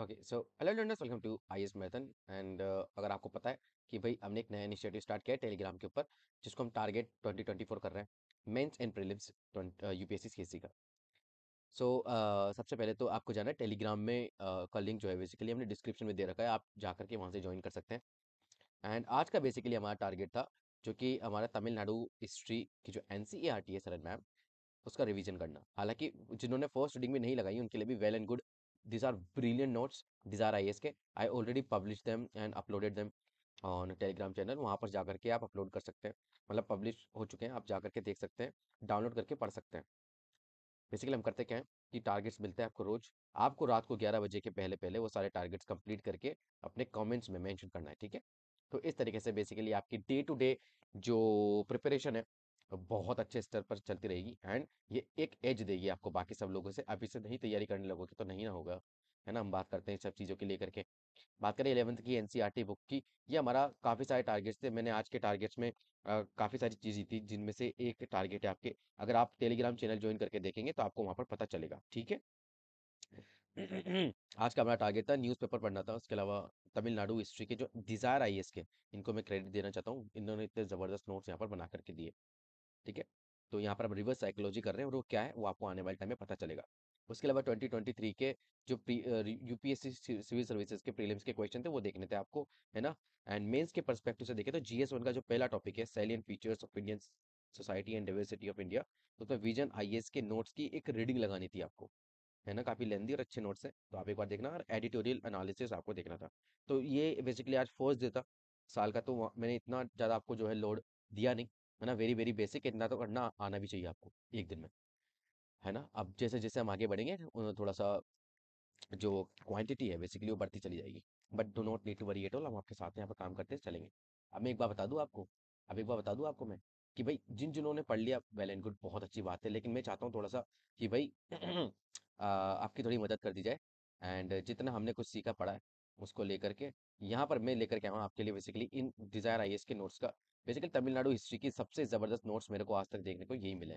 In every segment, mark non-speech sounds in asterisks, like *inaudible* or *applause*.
Okay so hello learners welcome to I S मैथन and अगर आपको पता है कि भाई हमने एक नया इनिशिएटिव स्टार्ट किया है टेलीग्राम के ऊपर जिसको हम टारगेट 2024 कर रहे हैं mains and prelims UPSC CSC का सो so, uh, सबसे पहले तो आपको जाना है टेलीग्राम में uh, का लिंक जो है बेसिकली हमने डिस्क्रिप्शन में दे रखा है आप जा करके वहाँ से ज्वाइन कर सकते हैं एंड आज का बेसिकली हमारा टारगेट था जो कि हमारा तमिलनाडु हिस्ट्री की जो N C A R T है सरन मैम उसका रिविजन करना हालांकि जिन्होंने फर्स्ट रीडिंग में नहीं लगाई उनके लिए भी well and good these are brilliant notes these are ISK I already published them and uploaded them on Telegram channel वहाँ पर जाकर के आप अपलोड कर सकते हैं मतलब पब्लिश हो चुके हैं आप जाकर के देख सकते हैं डाउनलोड करके पढ़ सकते हैं बेसिकली हम करते क्या हैं कि टारगेट्स मिलते हैं आपको रोज आपको रात को ग्यारह बजे के पहले पहले वो सारे टारगेट्स कंप्लीट करके अपने कमेंट्स में मेंशन करना है ठीक है तो इस तरीके से बेसिकली आपकी डे टू डे जो प्रिपरेशन है तो बहुत अच्छे स्तर पर चलती रहेगी एंड ये एक एज देगी आपको बाकी सब लोगों से अभी से नहीं तैयारी करने लगोगे तो नहीं ना होगा है ना हम बात करते हैं सब चीज़ों के लेकर के बात करें इलेवंथ की एनसीईआरटी बुक की ये हमारा काफ़ी सारे टारगेट्स थे मैंने आज के टारगेट्स में काफ़ी सारी चीज़ें थी जिनमें से एक टारगेट है आपके अगर आप टेलीग्राम चैनल ज्वाइन करके देखेंगे तो आपको वहाँ पर पता चलेगा ठीक है *clears throat* आज का हमारा टारगेट था न्यूज़पेपर पढ़ना था उसके अलावा तमिलनाडु हिस्ट्री के जो डिज़ायर आई के इनको मैं क्रेडिट देना चाहता हूँ इन्होंने इतने ज़बरदस्त नोट्स यहाँ पर बना करके दिए ठीक है तो यहाँ पर हम रिवर्स साइकोलॉजी कर रहे हैं और वो क्या है वो आपको आने वाले टाइम में पता चलेगा उसके अलावा 2023 के जो यूपीएससी सिविल सर्विसेज के प्रीलिम्स के क्वेश्चन थे वो देखने थे आपको है ना एंड मेंस के परस्पेक्टिव से देखें तो जीएस वन का जो पहला टॉपिक है salient features of Indian society and diversity of India तो उसमें विजन एस के नोट्स की एक रीडिंग लगानी थी आपको है ना काफी लेंदी और अच्छे नोट्स हैं तो आप एक बार देखना और एडिटोरियल एनालिसिस आपको देखना था तो ये बेसिकली आज फर्स्ट डे था साल का तो मैंने इतना ज़्यादा आपको जो है लोड दिया नहीं है ना वेरी वेरी बेसिक इतना तो करना आना भी चाहिए आपको एक दिन में है ना अब जैसे जैसे हम आगे बढ़ेंगे थोड़ा सा जो क्वांटिटी है बेसिकली वो बढ़ती चली जाएगी but do not need to worry at all हम आपके साथ यहाँ पर काम करते चलेंगे अब मैं एक बार बता दूँ आपको अब एक बार बता दूँ आपको मैं कि भाई जिन जिन्होंने पढ़ लिया वेल एंड गुड बहुत अच्छी बात है लेकिन मैं चाहता हूँ थोड़ा सा कि भाई *clears throat* आपकी थोड़ी मदद कर दी जाए एंड जितना हमने कुछ सीखा पढ़ा है उसको लेकर के यहाँ पर मैं लेकर के आऊँ आपके लिए बेसिकली इन डिज़ायर आई के नोट्स का बेसिकली तमिलनाडु हिस्ट्री की सबसे ज़बरदस्त नोट्स मेरे को आज तक देखने को यही मिले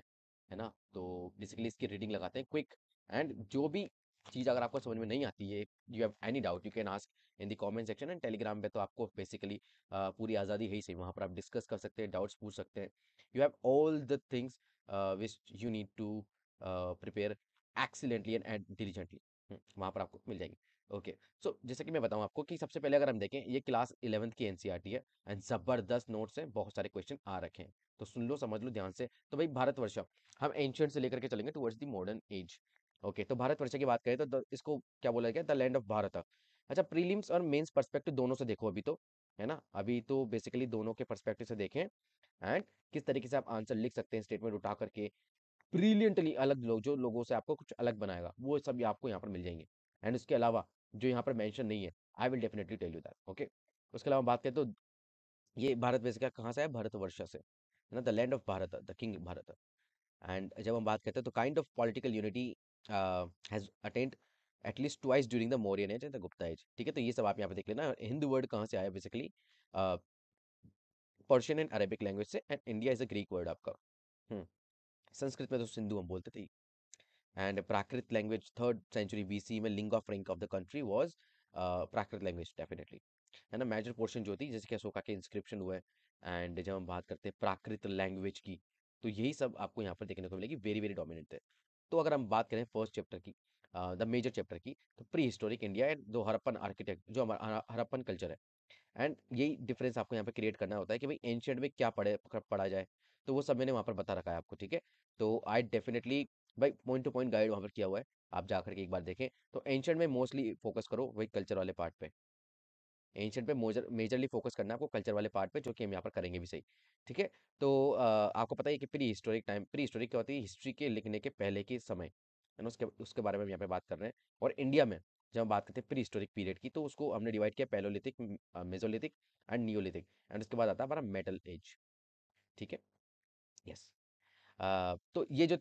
है ना तो बेसिकली इसकी रीडिंग लगाते हैं क्विक एंड जो भी चीज़ अगर आपको समझ में नहीं आती है you have any doubt you can ask in the comment section and Telegram पे तो आपको बेसिकली पूरी आज़ादी है ही सही वहाँ पर आप डिस्कस कर सकते हैं डाउट्स पूछ सकते हैं you have all the things which you need to prepare excellently and diligently वहाँ पर आपको मिल जाएगी ओके सो जैसे कि मैं बताऊं आपको कि सबसे पहले अगर हम देखें ये क्लास इलेवंथ की एनसीईआरटी e है एंड ज़बरदस्त नोट्स हैं बहुत सारे क्वेश्चन आ रखे हैं तो सुन लो समझ लो ध्यान से तो भाई भारतवर्ष हम एंशियंट से लेकर के चलेंगे towards the modern age okay तो भारतवर्ष की बात करें तो इसको क्या बोला गया द लैंड ऑफ भारत अच्छा प्रीलिम्स और मेन्स परस्पेक्टिव दोनों से देखो अभी तो है ना अभी तो बेसिकली दोनों के परस्पेक्टिव से देखें एंड किस तरीके से आप आंसर लिख सकते हैं स्टेटमेंट उठा करके ब्रिलियंटली अलग लोग जो लोगों से आपको कुछ अलग बनाएगा वो सब आपको यहाँ पर मिल जाएंगे एंड उसके अलावा जो यहाँ पर मैंशन नहीं है I will definitely tell you that okay उसके अलावा बात करें तो ये भारत वैसे का कहाँ से है भारत वर्ष से है ना the land of Bharat the king Bharat and जब हम बात करते हैं तो kind of political unity has attend at least twice during the Mauryan age and the Gupta age ठीक है तो ये सब आप यहाँ पे देख लेना हिंदू वर्ड कहाँ से आया basically Persian and Arabic language से and India is a Greek word आपका हम्म, संस्कृत में तो सिंधु हम बोलते थे and Prakrit language third century B C में lingua franca of the country was Prakrit language definitely है ना मेजर पोर्शन जो थी जैसे कि अशोका के इंस्क्रिप्शन हुए एंड जब हम बात करते हैं प्राकृत लैंग्वेज की तो यही सब आपको यहाँ पर देखने को मिलेगी वेरी वेरी डोमिनेंट है तो अगर हम बात करें फर्स्ट चैप्टर की द मेजर चैप्टर की तो प्री हिस्टोरिक इंडिया एंड दो हरप्पन आर्किटेक्ट जो हमारा हरप्पन कल्चर है एंड यही डिफरेंस आपको यहाँ पे क्रिएट करना होता है कि भाई एंशियंट में क्या पढ़े पढ़ा जाए तो वो सब मैंने वहाँ पर बता रखा है आपको ठीक है तो आई डेफिनेटली भाई पॉइंट टू पॉइंट गाइड वहाँ पर किया हुआ है आप जाकर के एक बार देखें तो एंशंट में मोस्टली फोकस करो वही कल्चर वाले पार्ट पे एंशंट पे मोजर मेजरली फोकस करना आपको कल्चर वाले पार्ट पे जो कि हम यहाँ पर करेंगे भी सही ठीक है तो आ, आपको पता है कि prehistoric time prehistoric क्या होती है हिस्ट्री के लिखने के पहले के समय है ना उसके उसके बारे में हम यहाँ पर बात कर रहे हैं और इंडिया में जब हम बात करते हैं प्री हिस्टोरिक पीरियड की तो उसको हमने डिवाइड किया palaeolithic mesolithic and neolithic and उसके बाद आता है हमारा मेटल एज ठीक है यस तो ये जो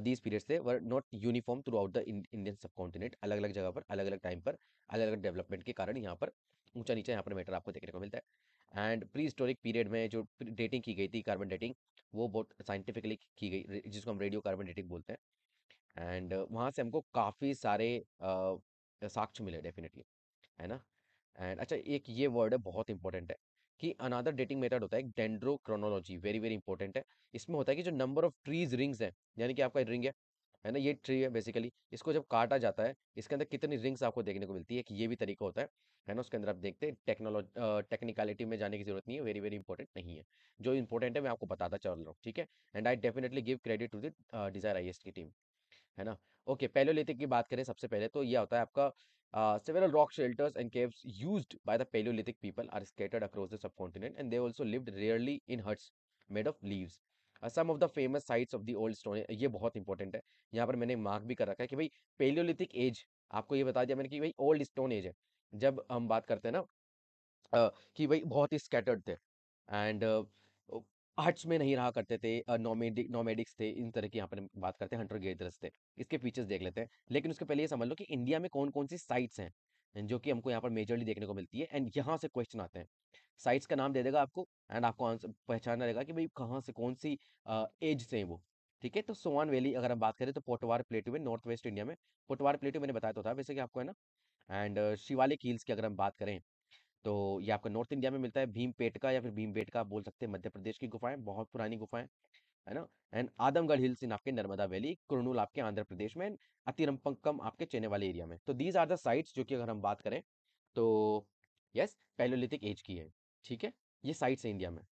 दीज पीरियड्स थे were not uniform throughout the Indian subcontinent अलग अलग जगह पर अलग अलग टाइम पर अलग अलग डेवलपमेंट के कारण यहाँ पर ऊंचा नीचा यहाँ पर मैटर आपको देखने को मिलता है एंड प्री हिस्टोरिक पीरियड में जो डेटिंग की गई थी कार्बन डेटिंग वो बहुत साइंटिफिकली की गई जिसको हम रेडियो कार्बन डेटिंग बोलते हैं एंड वहाँ से हमको काफ़ी सारे साक्ष्य मिले डेफिनेटली है ना एंड अच्छा एक ये वर्ड है बहुत इंपॉर्टेंट है कि अनादर डेटिंग मेथड होता है डेंड्रोक्रोनोलॉजी वेरी वेरी इंपॉर्टेंट है इसमें होता है कि जो नंबर ऑफ ट्रीज रिंग्स है यानी कि आपका रिंग है है ना ये ट्री है बेसिकली इसको जब काटा जाता है इसके अंदर कितनी रिंग्स आपको देखने को मिलती है कि ये भी तरीका होता है है ना उसके अंदर आप देखते हैं टेक्नोलॉजी टेक्निकलिटी में जाने की जरूरत नहीं है वेरी वेरी इंपॉर्टेंट नहीं है जो इंपॉर्टेंट है मैं आपको बताता चल रहा हूँ ठीक है and I definitely give credit to the desire I की टीम है ना ओके पहले लेते की बात करें सबसे पहले तो यह होता है आपका Uh, several rock shelters and caves used by the Paleolithic people are scattered across the subcontinent and they also lived rarely in huts made of leaves. Some of the famous sites of the old stone ये बहुत important है यहाँ पर मैंने mark भी कर रखा है कि भाई पेलियोलिथिक एज आपको ये बता दिया मैंने कि भाई ओल्ड स्टोन एज है जब हम बात करते हैं ना uh, कि भाई बहुत ही स्कैटर्ड थे एंड हट्स में नहीं रहा करते थे नोमेडिक नोमेडिक्स थे इन तरह की यहाँ पर बात करते हैं हंटर गेदर्स थे इसके फीचर्स देख लेते हैं लेकिन उसके पहले ये समझ लो कि इंडिया में कौन कौन सी साइट्स हैं जो कि हमको यहाँ पर मेजरली देखने को मिलती है एंड यहाँ से क्वेश्चन आते हैं साइट्स का नाम दे देगा आपको एंड आपको आंसर पहचानना रहेगा कि भाई कहाँ से कौन सी एज से हैं वो ठीक है तो सोवान वैली अगर हम बात करें तो पोटवार प्लेटू में नॉर्थ वेस्ट इंडिया में पोटवार प्लेटू मैंने बताया तो था वैसे कि आपको है ना एंड शिवालिक हिल्स की अगर हम बात करें तो ये आपका नॉर्थ इंडिया में मिलता है पेट का या फिर भीमबेट का आप बोल सकते हैं मध्य प्रदेश की गुफाएं बहुत पुरानी गुफाएं है ना एंड आदमगढ़ हिल्स इन आपके नर्मदा वैली कुरनूल आपके आंध्र प्रदेश में एंड अतिरम्पक्कम आपके चेने वाले एरिया में तो दीज आर द साइट्स जो कि अगर हम बात करें तो यस पैलोलिथिक एज की है ठीक है ये साइट्स है इंडिया में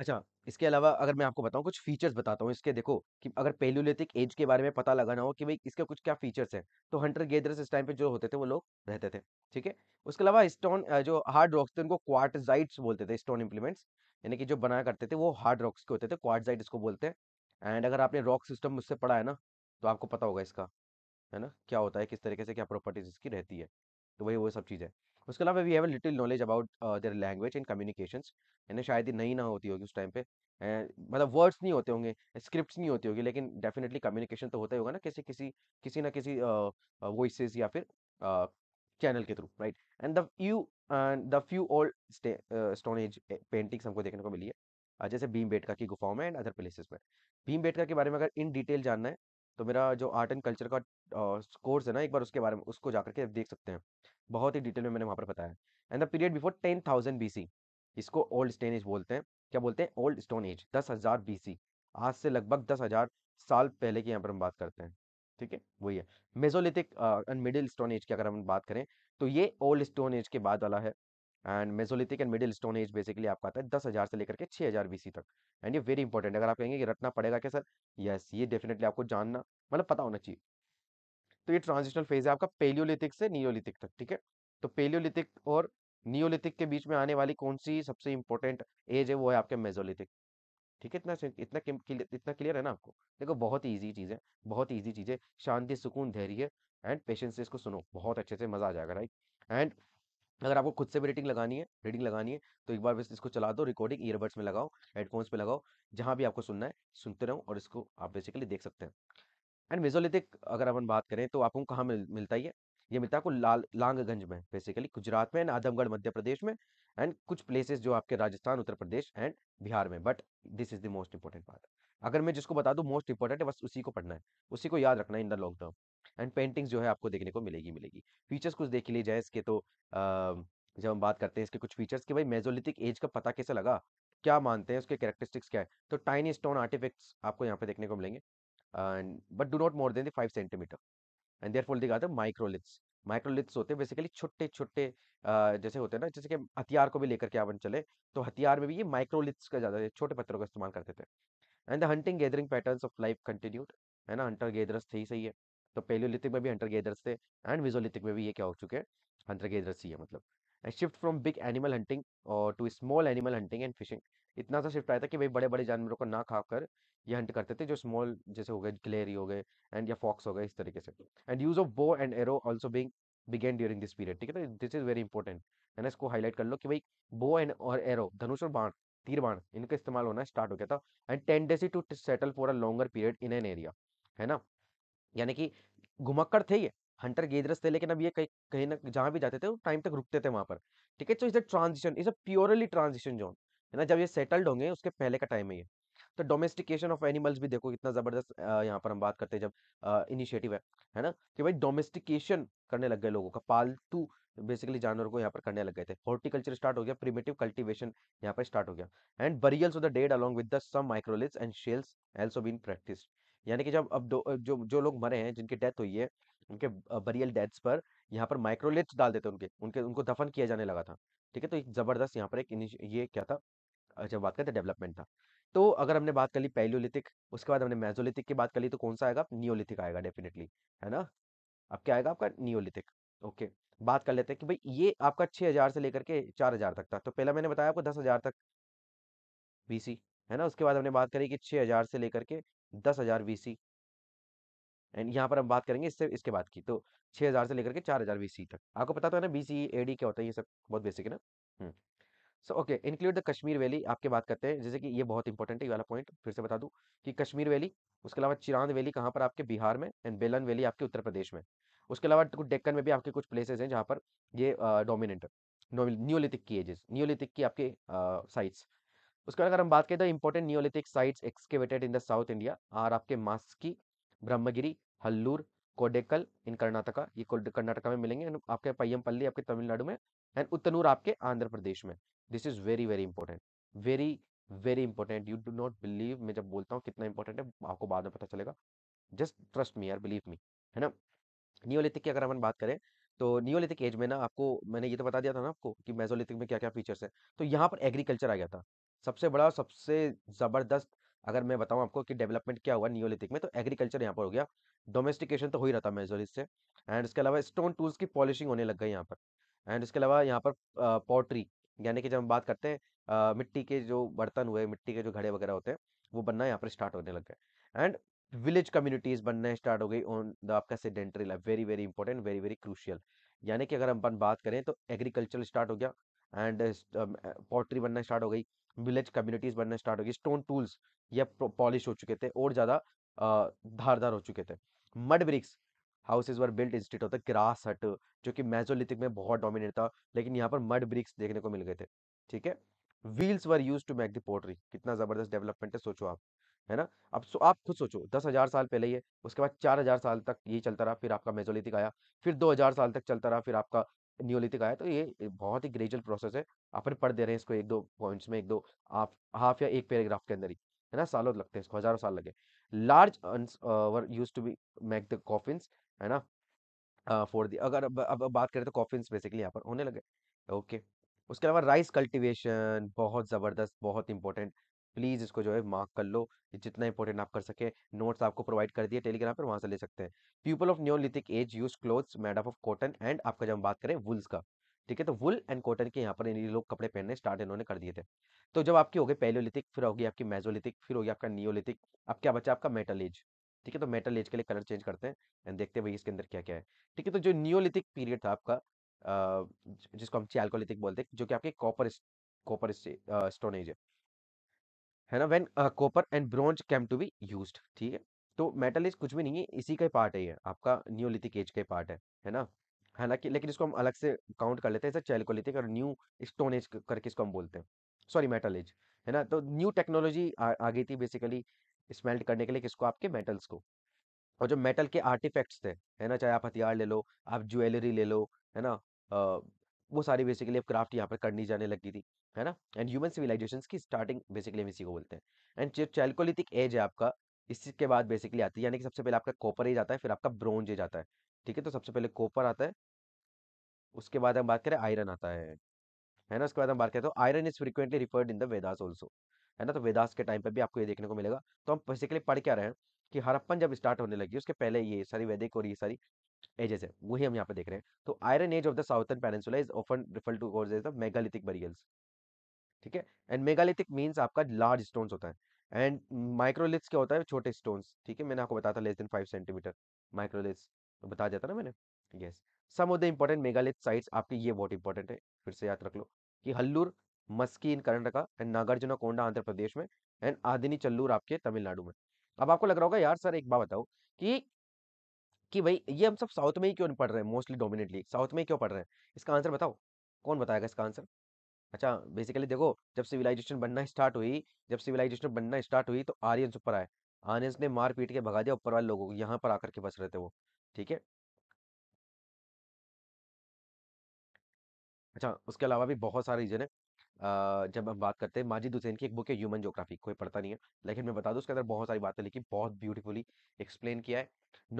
अच्छा, इसके अलावा अगर मैं आपको बताऊँ कुछ फीचर्स बताता हूँ इसके देखो, कि अगर पेलियोलिथिक एज के बारे में पता लगाना हो कि भाई इसके कुछ क्या फीचर्स हैं, तो हंटर गेदर्स इस टाइम पे जो होते थे वो लोग रहते थे, ठीक है? उसके अलावा स्टोन जो हार्ड रॉक्स थे उनको क्वार्टजाइट्स बोलते थे स्टोन इम्प्लीमेंट्स, यानी कि जो बनाया करते थे वो हार्ड रॉक्स के होते थे, क्वार्टजाइट इसको बोलते हैं एंड अगर आपने रॉक सिस्टम मुझसे पढ़ा है ना, तो आपको पता होगा इसका, है ना? क्या होता है, किस तरीके से क्या प्रॉपर्टीज़ इसकी रहती है। तो वही वो सब चीज़ है उसके अलावा we have little knowledge about their language and communication यानी शायद ही नहीं ना होती होगी उस टाइम पे मतलब वर्ड्स नहीं होते होंगे स्क्रिप्ट्स नहीं होती होगी लेकिन डेफिनेटली कम्युनिकेशन तो होता ही होगा ना किसी किसी किसी ना किसी वॉइसेस uh, uh, या फिर चैनल uh, के through right and the you the few old stone age paintings हमको देखने को मिली है जैसे भीम बेटका की गुफाओं में एंड अदर प्लेसेस में भीम बेटका के बारे में अगर इन डिटेल जानना है तो मेरा जो आर्ट एंड कल्चर का कोर्स है ना एक बार उसके बारे में उसको जाकर के देख सकते हैं बहुत ही डिटेल में मैंने वहाँ पर बताया and the period before ten thousand B इसको ओल्ड स्टेन एज बोलते हैं क्या बोलते हैं ओल्ड स्टोन एज दस हज़ार बी आज से लगभग दस हज़ार साल पहले की यहाँ पर हम बात करते हैं ठीक है वही है mesolithic and middle stone age की अगर हम बात करें तो ये ओल्ड स्टोन एज के बाद वाला है and mesolithic and middle stone age basically आपका आता है दस हज़ार से लेकर के छः हज़ार बी तक एंड ये वेरी इंपॉर्टेंट अगर आप कहेंगे कि रटना पड़ेगा क्या सर यस ये डेफिनेटली आपको जानना मतलब पता होना चाहिए तो ये ट्रांजिशनल फेज है आपका पेलियोलिथिक से नियोलिथिक तक ठीक है तो पेलियोलिथिक और नियोलिथिक के बीच में आने वाली कौन सी सबसे इंपॉर्टेंट एज है वो है आपके मेजोलिथिक ठीक है इतना इतना इतना क्लियर है ना आपको देखो बहुत ही ईजी चीज़ है बहुत ईजी चीज़ है शांति सुकून धैर्य एंड पेशेंस से इसको सुनो बहुत अच्छे से मज़ा आ जाएगा राइट एंड अगर आपको खुद से भी रीडिंग लगानी है रीडिंग लगानी है तो एक बार बस इसको चला दो रिकॉर्डिंग ईयरबड्स में लगाओ हेडफोन्स पे लगाओ जहाँ भी आपको सुनना है सुनते रहो और इसको आप बेसिकली देख सकते हैं एंड मेजोलिथिक अगर अपन बात करें तो आपको कहाँ मिल, मिलता है ये मिलता है आपको लाल लांगगंज में बेसिकली गुजरात में एंड आदमगढ़ मध्य प्रदेश में एंड कुछ प्लेसेस जो आपके राजस्थान उत्तर प्रदेश एंड बिहार में but this is the most important part अगर मैं जिसको बता दूँ मोस्ट इंपॉर्टेंट है बस उसी को पढ़ना है उसी को याद रखना है in the long term and paintings जो है आपको देखने को मिलेगी मिलेगी फीचर्स कुछ देख लिए जाए इसके तो जब हम बात करते हैं इसके कुछ फीचर्स की भाई मेजोलिथिक एज का पता कैसे लगा क्या मानते हैं उसके कैरेक्टरिस्टिक्स क्या है तो टाइनी स्टोन आर्टिफिक्स आपको यहाँ पे देखने को मिलेंगे and but do not more than the 5 centimeter and therefore they are the microliths microliths होते हैं बेसिकली छोटे छोटे जैसे होते हैं ना जैसे कि हथियार को भी लेकर के अपन चले तो हथियार में भी ये माइक्रोलिथ्स का ज़्यादा छोटे पत्थरों का इस्तेमाल करते थे and the hunting gathering pattern of life continued है ना हंटर गैदरस थे ही सही है तो पेलियोलिथिक में भी हंटर गैदरस थे एंड विजोलिथिक में भी ये क्या हो चुके हैं हंटर गैदरस ही है मतलब and shift from big animal hunting और to small animal hunting and fishing इतना सा शिफ्ट आया था कि भाई बड़े बड़े जानवरों को ना खा कर ये हंट करते थे जो स्मॉल जैसे हो गए गिलेरी हो गए एंड या फॉक्स हो गए इस तरीके से and use of bow and arrow also being begin during this period ठीक है दिस इज वेरी इंपॉर्टेंट है ना इसको हाईलाइट कर लो कि भाई बो एंड और एरो धनुष और बाण तीर बाण इनका इस्तेमाल होना स्टार्ट हो गया था and tendency to settle for a longer period in an area है ना यानी कि घुमक्कड़ थे ये हंटर गेदरस थे लेकिन अब ये कहीं कहीं ना जहाँ भी जाते थे वो टाइम तक रुकते थे वहाँ पर ठीक है so is a transition is a purely transition zone है ना जब ये सेटल्ड होंगे उसके पहले का टाइम है ये तो डोमेस्टिकेशन ऑफ एनिमल्स भी देखो कितना ज़बरदस्त यहाँ पर हम बात करते हैं जब इनिशिएटिव है है ना कि भाई डोमेस्टिकेशन करने लग गए लोगों का पालतू बेसिकली जानवर को यहाँ पर करने लग गए थे हॉर्टिकल्चर स्टार्ट हो गया प्रिमेटिव कल्टिवेशन यहाँ पर स्टार्ट हो गया and burials of the dead along with the some microliths and shells also been practice यानी कि जब अब जो जो लोग मरे हैं जिनकी डेथ हुई है उनके बरियल डेथ्स पर यहाँ पर माइक्रोलिट्स डाल देते उनके उनके उनको दफन किया जाने लगा था ठीक है तो एक जबरदस्त यहाँ पर एक ये क्या था जब अच्छा, बात करते हैं तो डेवलपमेंट था तो अगर हमने बात कर ली पैलियोलिथिक उसके बाद हमने मेजोलिथिक की बात कर ली तो कौन सा आएगा नियोलिथिक आएगा डेफिनेटली है ना अब क्या आएगा आपका नियोलिथिक ओके बात कर लेते हैं कि भाई ये आपका हज़ार से लेकर के चार हज़ार तक था तो पहला मैंने बताया आपको दस हज़ार तक बीसी है ना उसके बाद हमने बात करी कि हज़ार से लेकर के दस हजार बीसी एंड यहाँ पर हम बात करेंगे इससे इसके बाद की तो हज़ार से लेकर के 4000 बीसी तक आपको पता तो है ना बीसी एडी क्या होता है ये सब बहुत बेसिक है ना hmm. So okay include the Kashmir valley आपके बात करते हैं जैसे कि ये बहुत इंपॉर्टेंट है ये वाला पॉइंट फिर से बता दूँ कि कश्मीर वैली उसके अलावा चिरांद वैली कहाँ पर आपके बिहार में एंड बेलन वैली आपके उत्तर प्रदेश में उसके अलावा कुछ तो डेक्कन में भी आपके कुछ प्लेसेज हैं जहाँ पर ये डोमिनेंट न्योलिथिक की एजेस न्योलिथिक की आपके साइट्स उसके बाद अगर हम बात करें तो important neolithic sites excavated in the south India are आपके मास्की ब्रह्मगिरी हल्लूर कोडेकल इन कर्नाटका ये कर्नाटका में मिलेंगे आपके पयम पल्ली आपके तमिलनाडु में एंड उत्तनूर आपके आंध्र प्रदेश में this is very very important very very important you do not believe मैं जब बोलता हूँ कितना इंपॉर्टेंट है आपको बाद में पता चलेगा just trust me or believe me है ना नियोलिथिक की अगर अपन बात करें तो नियोलिथिक एज में ना आपको मैंने ये तो बता दिया था ना आपको कि मेजोलिथिक में क्या क्या फीचर्स है तो यहाँ पर एग्रीकल्चर आ गया था सबसे बड़ा सबसे ज़बरदस्त अगर मैं बताऊँ आपको कि डेवलपमेंट क्या हुआ नियोलिथिक में तो एग्रीकल्चर यहाँ पर हो गया डोमेस्टिकेशन तो हो ही रहा था मेजोलिथ से एंड इसके अलावा स्टोन टूल्स की पॉलिशिंग होने लग गई यहाँ पर एंड इसके अलावा यहाँ पर पॉटरी यानी कि जब हम बात करते हैं मिट्टी के जो बर्तन हुए मिट्टी के जो घड़े वगैरह होते हैं वो बनना यहाँ पर स्टार्ट होने लग गए एंड विलेज कम्युनिटीज बनना स्टार्ट हो गई ऑन द आपका sedentary life very very important very very crucial यानी कि अगर हम अपन बात करें तो एग्रीकल्चर स्टार्ट हो गया एंड पॉटरी बनना स्टार्ट हो गई विलेज कम्युनिटीज बनना स्टार्ट हो गई स्टोन टूल्स या पॉलिश हो चुके थे और ज़्यादा धारदार हो चुके थे mud bricks houses were built इंस्टीट होता द क्रास हट जो कि मेजोलिथिक में बहुत डोमिनेट था लेकिन यहाँ पर मड ब्रिक्स देखने को मिल गए थे ठीक है wheels were used to make the pottery कितना जबरदस्त डेवलपमेंट है सोचो आप है ना अब सो आप खुद सोचो दस हज़ार साल पहले ये उसके बाद चार हज़ार साल तक ये चलता रहा फिर आपका मेजोलिथिक आया फिर दो हज़ार साल तक चलता रहा फिर आपका न्योलिथिक आया तो ये बहुत ही ग्रेजुअल प्रोसेस है अपन पढ़ दे रहे हैं इसको एक दो पॉइंट्स में एक दो हाफ हाफ या एक पैराग्राफ के अंदर ही है ना सालों लगते हैं इसको हज़ारों साल लगे large were used to be make the coffin है ना फॉर दी अगर अब, अब बात करें तो कॉफिन बेसिकली यहाँ पर होने लगे ओके उसके अलावा राइस कल्टीवेशन बहुत ज़बरदस्त बहुत इंपॉर्टेंट प्लीज़ इसको जो है मार्क कर लो जितना इंपॉर्टेंट आप कर सके नोट्स आपको प्रोवाइड कर दिए टेलीग्राम पर वहाँ से ले सकते हैं people of neolithic age use clothes made of cotton and आपका जब हम बात करें वुल्स का ठीक है तो वुल एंड कॉटन के यहाँ पर इन लोग कपड़े पहनने स्टार्ट इन्होंने कर दिए थे तो जब आपकी हो गई पेलियोलिथिक फिर होगी आपकी मेजोलिथिक फिर होगी आपका नियोलिथिक अब क्या बचा आपका मेटल एज ठीक है तो मेटल एज के लिए कलर चेंज करते हैं एंड देखते हैं भाई इसके अंदर क्या क्या है ठीक है तो जो नियोलिथिक पीरियड था आपका जिसको हम चैल्कोलिथिक बोलते हैं जो कि आपके कॉपर कॉपर स्टोन एज है है ना when copper and bronze came to be used ठीक है तो मेटल एज कुछ भी नहीं है इसी का ही पार्ट है ये आपका न्यूलिथिक एज का ही पार्ट है है ना हालांकि लेकिन इसको हम अलग से काउंट कर लेते हैं इसे चैल्कोलिथिक और न्यू स्टोन एज करके इसको हम बोलते हैं सॉरी मेटल एज है ना तो न्यू टेक्नोलॉजी आ गई थी बेसिकली स्मेल्ट करने के लिए किसको आपके मेटल्स को और जो मेटल के आर्टिफैक्ट्स थे है ना चाहे आप हथियार ले लो आप ज्वेलरी ले लो है ना आ, वो सारी बेसिकली अब क्राफ्ट यहाँ पर करनी जाने लगी थी है ना एंड ह्यूमन सिविलाइजेशन की स्टार्टिंग बेसिकली हम इसी को बोलते हैं एंड जो चैल्कोलिथिक एज है आपका इसके बाद बेसिकली आती है यानी कि सबसे पहले आपका कॉपर एज आता है फिर आपका ब्रोंज एज आता है ठीक है तो सबसे पहले कॉपर आता है उसके बाद हम बात करें आयरन आता है है ना उसके बाद हम बात करें तो iron is frequently referred in the Vedas also है ना तो वेदास के टाइम पर भी आपको ये देखने को मिलेगा तो हम बेसिकली पढ़ क्या रहे हैं कि हरप्पन जब स्टार्ट होने लगी उसके पहले ये सारी वैदिक और ये सारी एजेस है वही हम यहाँ पे देख रहे हैं तो iron age of the southern peninsula is often refer to as the megalithic burials ठीक है एंड मेगालिथिक मीन्स आपका लार्ज स्टोन्स होता है एंड माइक्रोलिथ्स क्या होता है छोटे स्टोन्स ठीक है मैंने आपको बताया था less than five centimetre microliths तो बता दिया था ना मैंने yes some of the important megalith sites आपके ये बहुत इंपॉर्टेंट है फिर से याद रख लो कि Hallur Maski in Karnataka and Nagarjunakonda Andhra Pradesh में एंड आदिनी चल्लूर आपके तमिलनाडु में अब आपको लग रहा होगा यार सर एक बात बताओ कि कि भाई ये हम सब साउथ में ही क्यों पढ़ रहे हैं मोस्टली डोमिनेटली साउथ में ही क्यों पढ़ रहे हैं इसका आंसर बताओ कौन बताएगा इसका आंसर अच्छा बेसिकली देखो जब सिविलाइजेशन बनना स्टार्ट हुई जब सिविलाइजेशन बनना स्टार्ट हुई तो आर्यन ऊपर आए आर्यन ने मार पीट के भगा दिया ऊपर वाले लोगों को यहाँ पर आकर के बस रहे थे वो ठीक है अच्छा उसके अलावा भी बहुत सारे रीजन है जब हम बात करते हैं माजिद हुसैन की एक बुक है ह्यूमन जोग्राफी कोई पढ़ता नहीं है लेकिन मैं बता दूँ उसके अंदर बहुत सारी बातें लिखी बहुत ब्यूटीफुली एक्सप्लेन किया है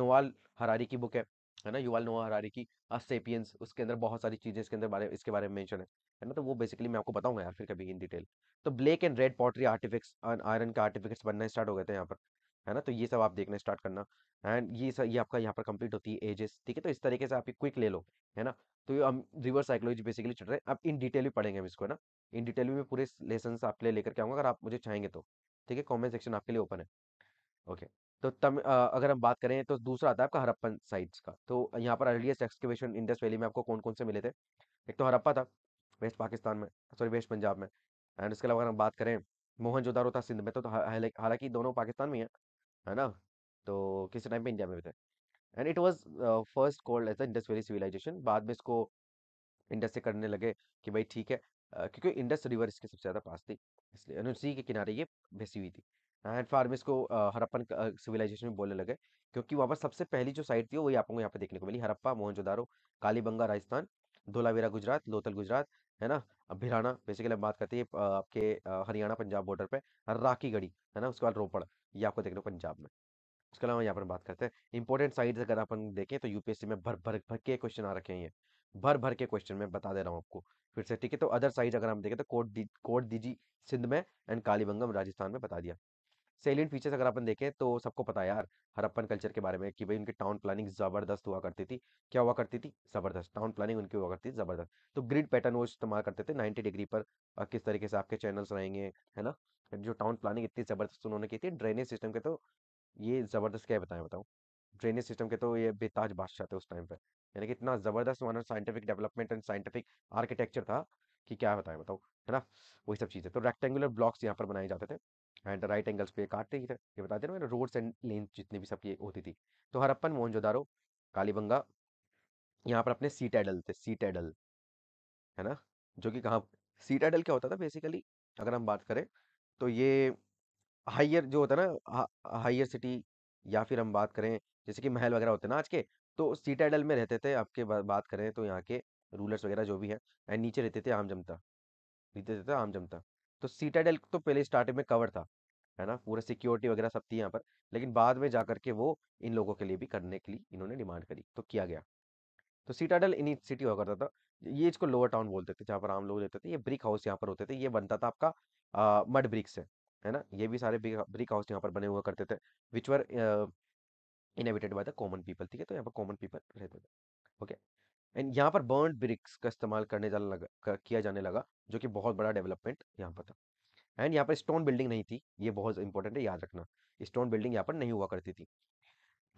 नोवाल हरारी की बुक है है ना युवाल नोवाल हरारी की अ सेपियंस उसके अंदर बहुत सारी चीजें इसके अंदर बारे इसके बारे में मैंशन है है ना तो वो बेसिकली मैं आपको बताऊंगा यार फिर कभी इन डिटेल तो black and red pottery artefacts iron का आर्टिफिक्स बनना स्टार्ट हो गए थे यहाँ पर है ना तो ये सब आप देखना स्टार्ट करना एंड ये सब ये आपका यहाँ पर कंप्लीट होती है एजेस ठीक है तो इस तरीके से आप क्विक ले लो है ना तो ये हम रिवर्स साइकोलॉजी बेसिकली चल रहे हैं अब इन डिटेल भी पढ़ेंगे हम इसको है ना इन डिटेल भी मैं पूरे लेसन आपके लिए लेकर के आऊँगा अगर आप मुझे चाहेंगे तो ठीक है कॉमेंट सेक्शन आपके लिए ओपन है ओके तो तम अगर हम बात करें तो दूसरा आता है आपका हरप्पन साइट्स का तो यहाँ पर अर्लीस्ट एक्सकेवेशन इंडस वैली में आपको कौन कौन से मिले थे एक तो हरप्पा था वेस्ट पाकिस्तान में सॉरी वेस्ट पंजाब में एंड इसके अलावा अगर हम बात करें मोहन मोहनजोदारो था सिंध में तो, हालांकि दोनों पाकिस्तान में हैं है ना तो किसी टाइम पर इंडिया में भी थे and it was first called as the Indus valley civilisation बाद में इसको इंडस से करने लगे कि भाई ठीक है क्योंकि इंडस रिवर इसके सबसे ज़्यादा पास थी इसलिए उसी के किनारे ये बसी हुई थी एंड फार्म इसको हरप्पन सिविलाइजेशन में बोलने लगे क्योंकि वहाँ पर सबसे पहली जो साइट थी वो आपको यहाँ पे देखने को मिली हरप्पा मोहनजोदारो कालीबंगा राजस्थान धोलावीरा गुजरात लोथल गुजरात है ना भिराना बेसिकली हम बात करते हैं आपके हरियाणा पंजाब बॉर्डर पे राखी गढ़ी है ना उसके बाद रोपड़ ये आपको देखने को पंजाब में उसके अलावा यहाँ पर बात करते हैं इंपॉर्टेंट साइड अगर अपन देखें तो यूपीएससी में भर भर भर के क्वेश्चन आ रखे हैं ये भर भर के क्वेश्चन में बता दे रहा हूँ आपको फिर से ठीक है तो अदर साइड अगर हम देखें तो कोट दि, कोट दीजी सिंध में एंड कालीबंगम राजस्थान में बता दिया सेलियंट फीचर्स अगर अपन देखें तो सबको पता यार हरप्पन कल्चर के बारे में कि भाई उनकी टाउन प्लानिंग जबरदस्त हुआ करती थी क्या हुआ करती थी जबरदस्त टाउन प्लानिंग उनकी हुआ करती थी जबरदस्त तो ग्रिड पैटर्न वो इस्तेमाल करते थे नाइन्टी डिग्री पर किस तरीके से आपके चैनल्स रहेंगे है ना जो टाउन प्लानिंग इतनी जबरदस्त उन्होंने की थी ड्रेनेज सिस्टम के तो ये ज़बरदस्त क्या बताएं बताओ ड्रेनेज सिस्टम के तो ये बेताज बादशाह थे उस टाइम पे यानी कि इतना ज़बरदस्त वहाँ scientific development and scientific architecture था कि क्या बताएं बताओ है ना वही सब चीज़ें तो रेक्टेंगुलर ब्लॉक्स यहाँ पर बनाए जाते थे एंड राइट एंगल्स पे काटते ही थे ये बताते ना मैंने रोड्स एंड लेन जितनी भी सबकी होती थी तो हरप्पन मोहनजोदारो कालीबंगा यहाँ पर अपने सी टैडल थे सी टैडल है ना जो कि कहाँ टैडल क्या होता था बेसिकली अगर हम बात करें तो ये हायर जो होता है ना हाइयर हायर सिटी या फिर हम बात करें जैसे कि महल वगैरह होते हैं ना आज के, तो सीटाडल में रहते थे, आपके बात करें तो यहाँ के रूलर्स वगैरह जो भी हैं एंड नीचे रहते थे आम जनता। नीचे रहता था आम जनता। तो सीटाडल तो पहले स्टार्टिंग में कवर था, है ना? पूरा सिक्योरिटी वगैरह सब थी यहाँ पर, लेकिन बाद में कर के वो इन लोगों के लिए भी करने के लिए इन्होंने डिमांड करी, तो किया गया। तो सीटाडल इन्हीं सिटी हुआ करता था। ये इसको लोअर टाउन बोलते थे, जहाँ पर आम लोग रहते थे। ये ब्रिक हाउस यहाँ पर होते थे। ये बनता था आपका मड ब्रिक से। है ना ये भी सारे ब्रिक हाउस यहाँ पर बने हुआ करते थे which were inhabited by the common people ठीक है तो यहाँ पर कॉमन पीपल रहते थे ओके एंड यहाँ पर बर्न ब्रिक्स का इस्तेमाल करने जाने लगा कर, किया जाने लगा जो कि बहुत बड़ा डेवलपमेंट यहाँ पर था एंड यहाँ पर स्टोन बिल्डिंग नहीं थी ये बहुत इंपॉर्टेंट है याद रखना स्टोन बिल्डिंग यहाँ पर नहीं हुआ करती थी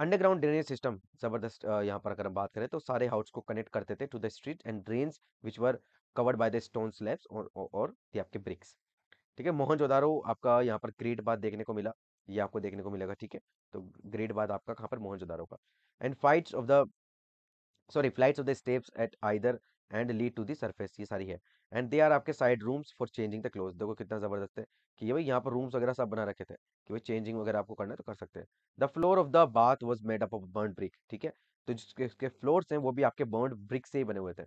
अंडरग्राउंड ड्रेनेज सिस्टम जबरदस्त uh, यहाँ पर अगर हम बात करें तो सारे हाउस को कनेक्ट करते थे to the street and drains which were covered by the stone slabs और और ये आपके ब्रिक्स ठीक है मोहनजोदारो आपका यहाँ पर ग्रेट बात देखने को मिला ये आपको देखने को मिलेगा ठीक है तो ग्रेट बाद आपका कहाँ पर मोहनजोदारो का and flights of the sorry flight of the steps at either end lead to the surface ये सारी है एंड दे आर आपके side rooms for changing the clothes देखो कितना ज़बरदस्त है कि ये भाई यहाँ पर रूम्स वगैरह सब बना रखे थे कि भाई चेंजिंग वगैरह आपको करना है तो कर सकते हैं the floor of the bath was made up of burnt brick ठीक है तो जिसके इसके फ्लोर्स हैं वो भी आपके बर्न ब्रिक से ही बने हुए थे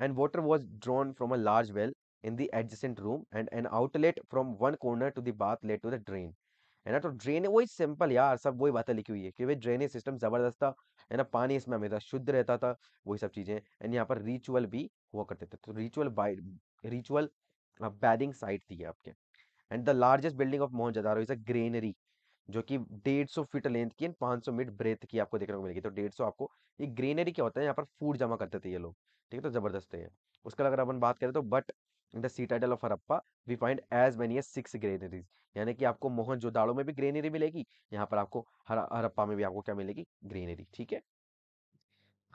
and water was drawn from a large well in the adjacent room and an outlet from one corner to the bath led to the drain है ना तो ड्रेन है वही सिंपल यार सब वही बातें लिखी हुई है कि भाई ड्रेनेज सिस्टम जबरदस्त था है ना पानी इसमें हमेशा शुद्ध रहता था वही सब चीजें एंड यहाँ पर रिचुअल भी हुआ करते थे तो रिचुअल रिचुअल बैदिंग साइट थी आपके and the largest building of Mohenjodaro is a granary जो कि डेढ़ सौ फीट लेंथ की एंड पाँच सौ मीट ब्रेथ की आपको देखने को मिलेगी तो डेढ़ सौ आपको ये ग्रेनरी क्या होता है यहाँ पर फूड जमा करते थे ये लोग ठीक है तो जबरदस्त है उसका अगर अपन बात करें तो but in the citadel of Harappa we find as many as six granaries. यानी कि आपको मोहन जोदाड़ो में भी ग्रेनरी मिलेगी यहाँ पर आपको हर, हरप्पा में भी आपको क्या मिलेगी ग्रेनरी ठीक है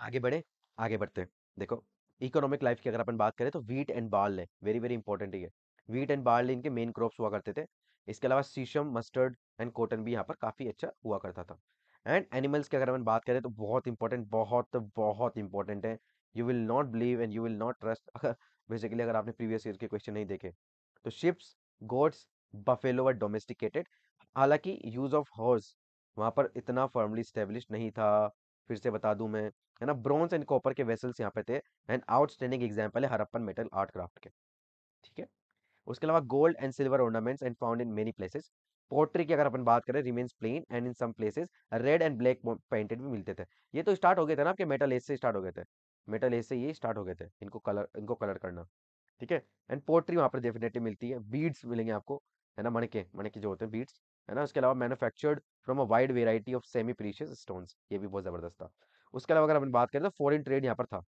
आगे बढ़े आगे बढ़ते देखो इकोनॉमिक लाइफ की अगर अपन बात करें तो वीट एंड बाल है वेरी वेरी इंपॉर्टेंट ये वीट एंड बाल इनके मेन क्रॉप्स हुआ करते थे इसके अलावा शीशम मस्टर्ड एंड कॉटन भी यहाँ पर काफ़ी अच्छा हुआ करता था एंड एनिमल्स की अगर अपन बात करें तो बहुत इंपॉर्टेंट बहुत बहुत इंपॉर्टेंट है you will not believe and you will not trust *laughs* basically अगर आपने प्रीवियस ईयर के क्वेश्चन नहीं देखे तो sheep goats buffalo were domesticated हालांकि यूज ऑफ हॉर्स वहाँ पर इतना फॉर्मली स्टेब्लिश नहीं था फिर से बता दूं मैं है ना ब्रॉन्स एंड कॉपर के वेसल्स यहाँ पे थे एंड आउटस्टैंडिंग एग्जाम्पल है हरप्पन मेटल आर्ट क्राफ्ट के ठीक है उसके अलावा gold and silver ornaments and found in many places pottery की अगर अपन बात करें remains plain and in some places red and black painted भी मिलते थे ये तो स्टार्ट हो गए थे ना आपके मेटल एज से स्टार्ट हो गए थे मेटल ए से ये स्टार्ट हो गए थे इनको कलर इनको कलर करना ठीक है एंड पोट्री वहाँ पर डेफिनेटली मिलती है बीड्स मिलेंगे आपको है ना मणके मणके जो होते हैं बीड्स है ना उसके अलावा manufactured from a wide variety of semi precious stones ये भी बहुत ज़बरदस्त था उसके अलावा अगर अपन बात करें तो फॉरन ट्रेड यहाँ पर था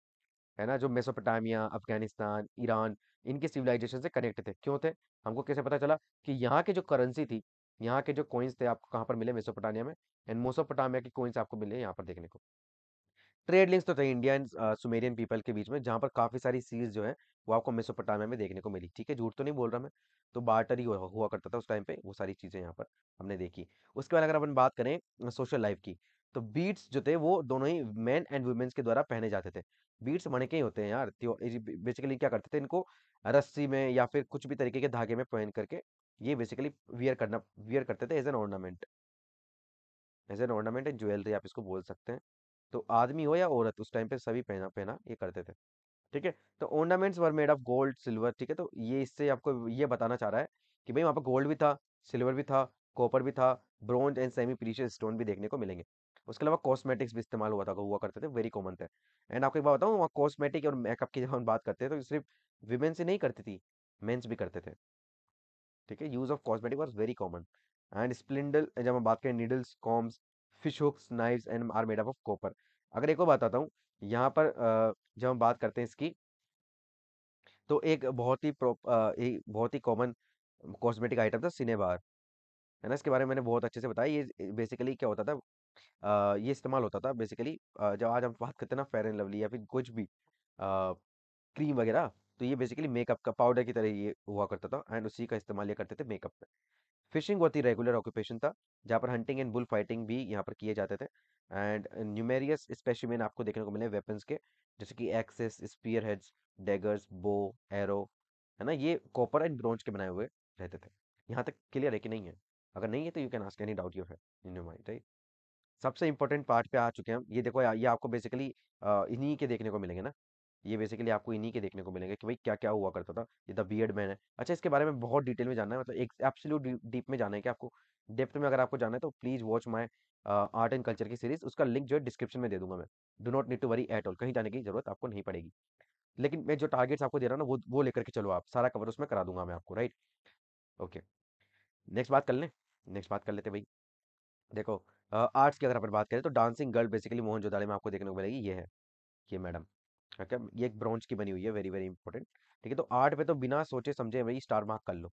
है ना जो मेसोपोटामिया अफगानिस्तान ईरान इनके सिविलाइजेशन से कनेक्ट थे क्यों थे हमको कैसे पता चला कि यहाँ के जो करेंसी थी यहाँ के जो कोइंस थे आपको कहाँ पर मिले मेसोपोटामिया में एंड मेसोपोटामिया के कोइंस आपको मिले यहाँ पर देखने को ट्रेड लिंक्स तो थे इंडिया एंड सुमेरियन पीपल के बीच में जहाँ पर काफ़ी सारी सीज जो है वो आपको मेसोपोटामिया में देखने को मिली ठीक है झूठ तो नहीं बोल रहा मैं तो बार्टर ही हुआ करता था उस टाइम पे वो सारी चीज़ें यहाँ पर हमने देखी उसके बाद अगर अपन बात करें सोशल लाइफ की तो बीट्स जो थे वो दोनों ही मैन एंड वुमेन्स के द्वारा पहने जाते थे बीट्स के ही होते हैं यार बेसिकली क्या करते थे इनको रस्सी में या फिर कुछ भी तरीके के धागे में पहन करके ये बेसिकली वियर करना वियर करते थे as an ornament as an ornament and jewellery आप इसको बोल सकते हैं तो आदमी हो या औरत उस टाइम पे सभी पहना पहना ये करते थे ठीक है तो ornaments were made of gold silver ठीक है तो ये इससे आपको ये बताना चाह रहा है कि भाई वहाँ पर गोल्ड भी था सिल्वर भी था कॉपर भी था bronze and semi precious stone भी देखने को मिलेंगे उसके अलावा कॉस्मेटिक्स भी इस्तेमाल हुआ था हुआ करते थे वेरी कॉमन थे एंड आपको एक बात बताऊँ वहाँ कॉस्मेटिक और मेकअप की जब हम बात करते हैं तो सिर्फ वीमेन्स ही नहीं करती थी मेन्स भी करते थे ठीक है use of cosmetic was very common and spindle जब हम बात करें needles combs fish hooks knives and are made up of copper अगर एक और बताता हूँ यहाँ पर जब हम बात करते हैं इसकी तो एक बहुत ही एक बहुत ही कॉमन कॉस्मेटिक आइटम था सिनेबार है ना इसके बारे में मैंने बहुत अच्छे से बताया ये बेसिकली क्या होता था आ, ये इस्तेमाल होता था बेसिकली जब आज हम बात करते हैं ना फेयर एंड लवली या फिर कुछ भी आ, क्रीम वगैरह तो ये बेसिकली मेकअप का पाउडर की तरह ये हुआ करता था एंड उसी का इस्तेमाल ये करते थे मेकअप में फिशिंग बहुत ही रेगुलर ऑक्यूपेशन था जहाँ पर हंटिंग एंड बुल फाइटिंग भी यहाँ पर किए जाते थे एंड न्यूमेरियस स्पेसिमेन आपको देखने को मिले वेपन्स के जैसे कि axes spear heads daggers bow arrow है ना ये कॉपर एंड ब्रॉन्ज के बनाए हुए रहते थे यहाँ तक क्लियर है कि नहीं है अगर नहीं है तो you can ask any doubt your है इन माइंड राइट सबसे इंपॉर्टेंट पार्ट पे आ चुके हैं ये देखो ये आपको बेसिकली इन्हीं के देखने को मिलेंगे ना ये बेसिकली आपको इन्हीं के देखने को मिलेंगे कि भाई क्या क्या हुआ करता था ये द बियड मैन है अच्छा इसके बारे में बहुत डिटेल में जानना है मतलब एक एब्सोल्यूट डीप में जाना है कि आपको डेप्थ में अगर आपको जाना है तो please watch my art and culture की सीरीज उसका लिंक जो है डिस्क्रिप्शन में दे दूंगा मैं do not need to worry at all कहीं जाने की जरूरत आपको नहीं पड़ेगी लेकिन मैं जो टारगेट्स आपको दे रहा हूँ ना वो वो लेकर के चलो आप सारा कवर उसमें करा दूंगा मैं आपको राइट ओके नेक्स्ट बात कर लें नेक्स्ट बात कर लेते भाई देखो आर्ट्स uh, की अगर अपन बात करें तो dancing girl basically Mohenjodaro में आपको देखने को मिलेगी ये है ये मैडम ठीक है ये एक ब्रॉन्ज की बनी हुई है वेरी वेरी इंपॉर्टेंट ठीक है तो आर्ट पे तो बिना सोचे समझे भाई स्टार मार्क कर लो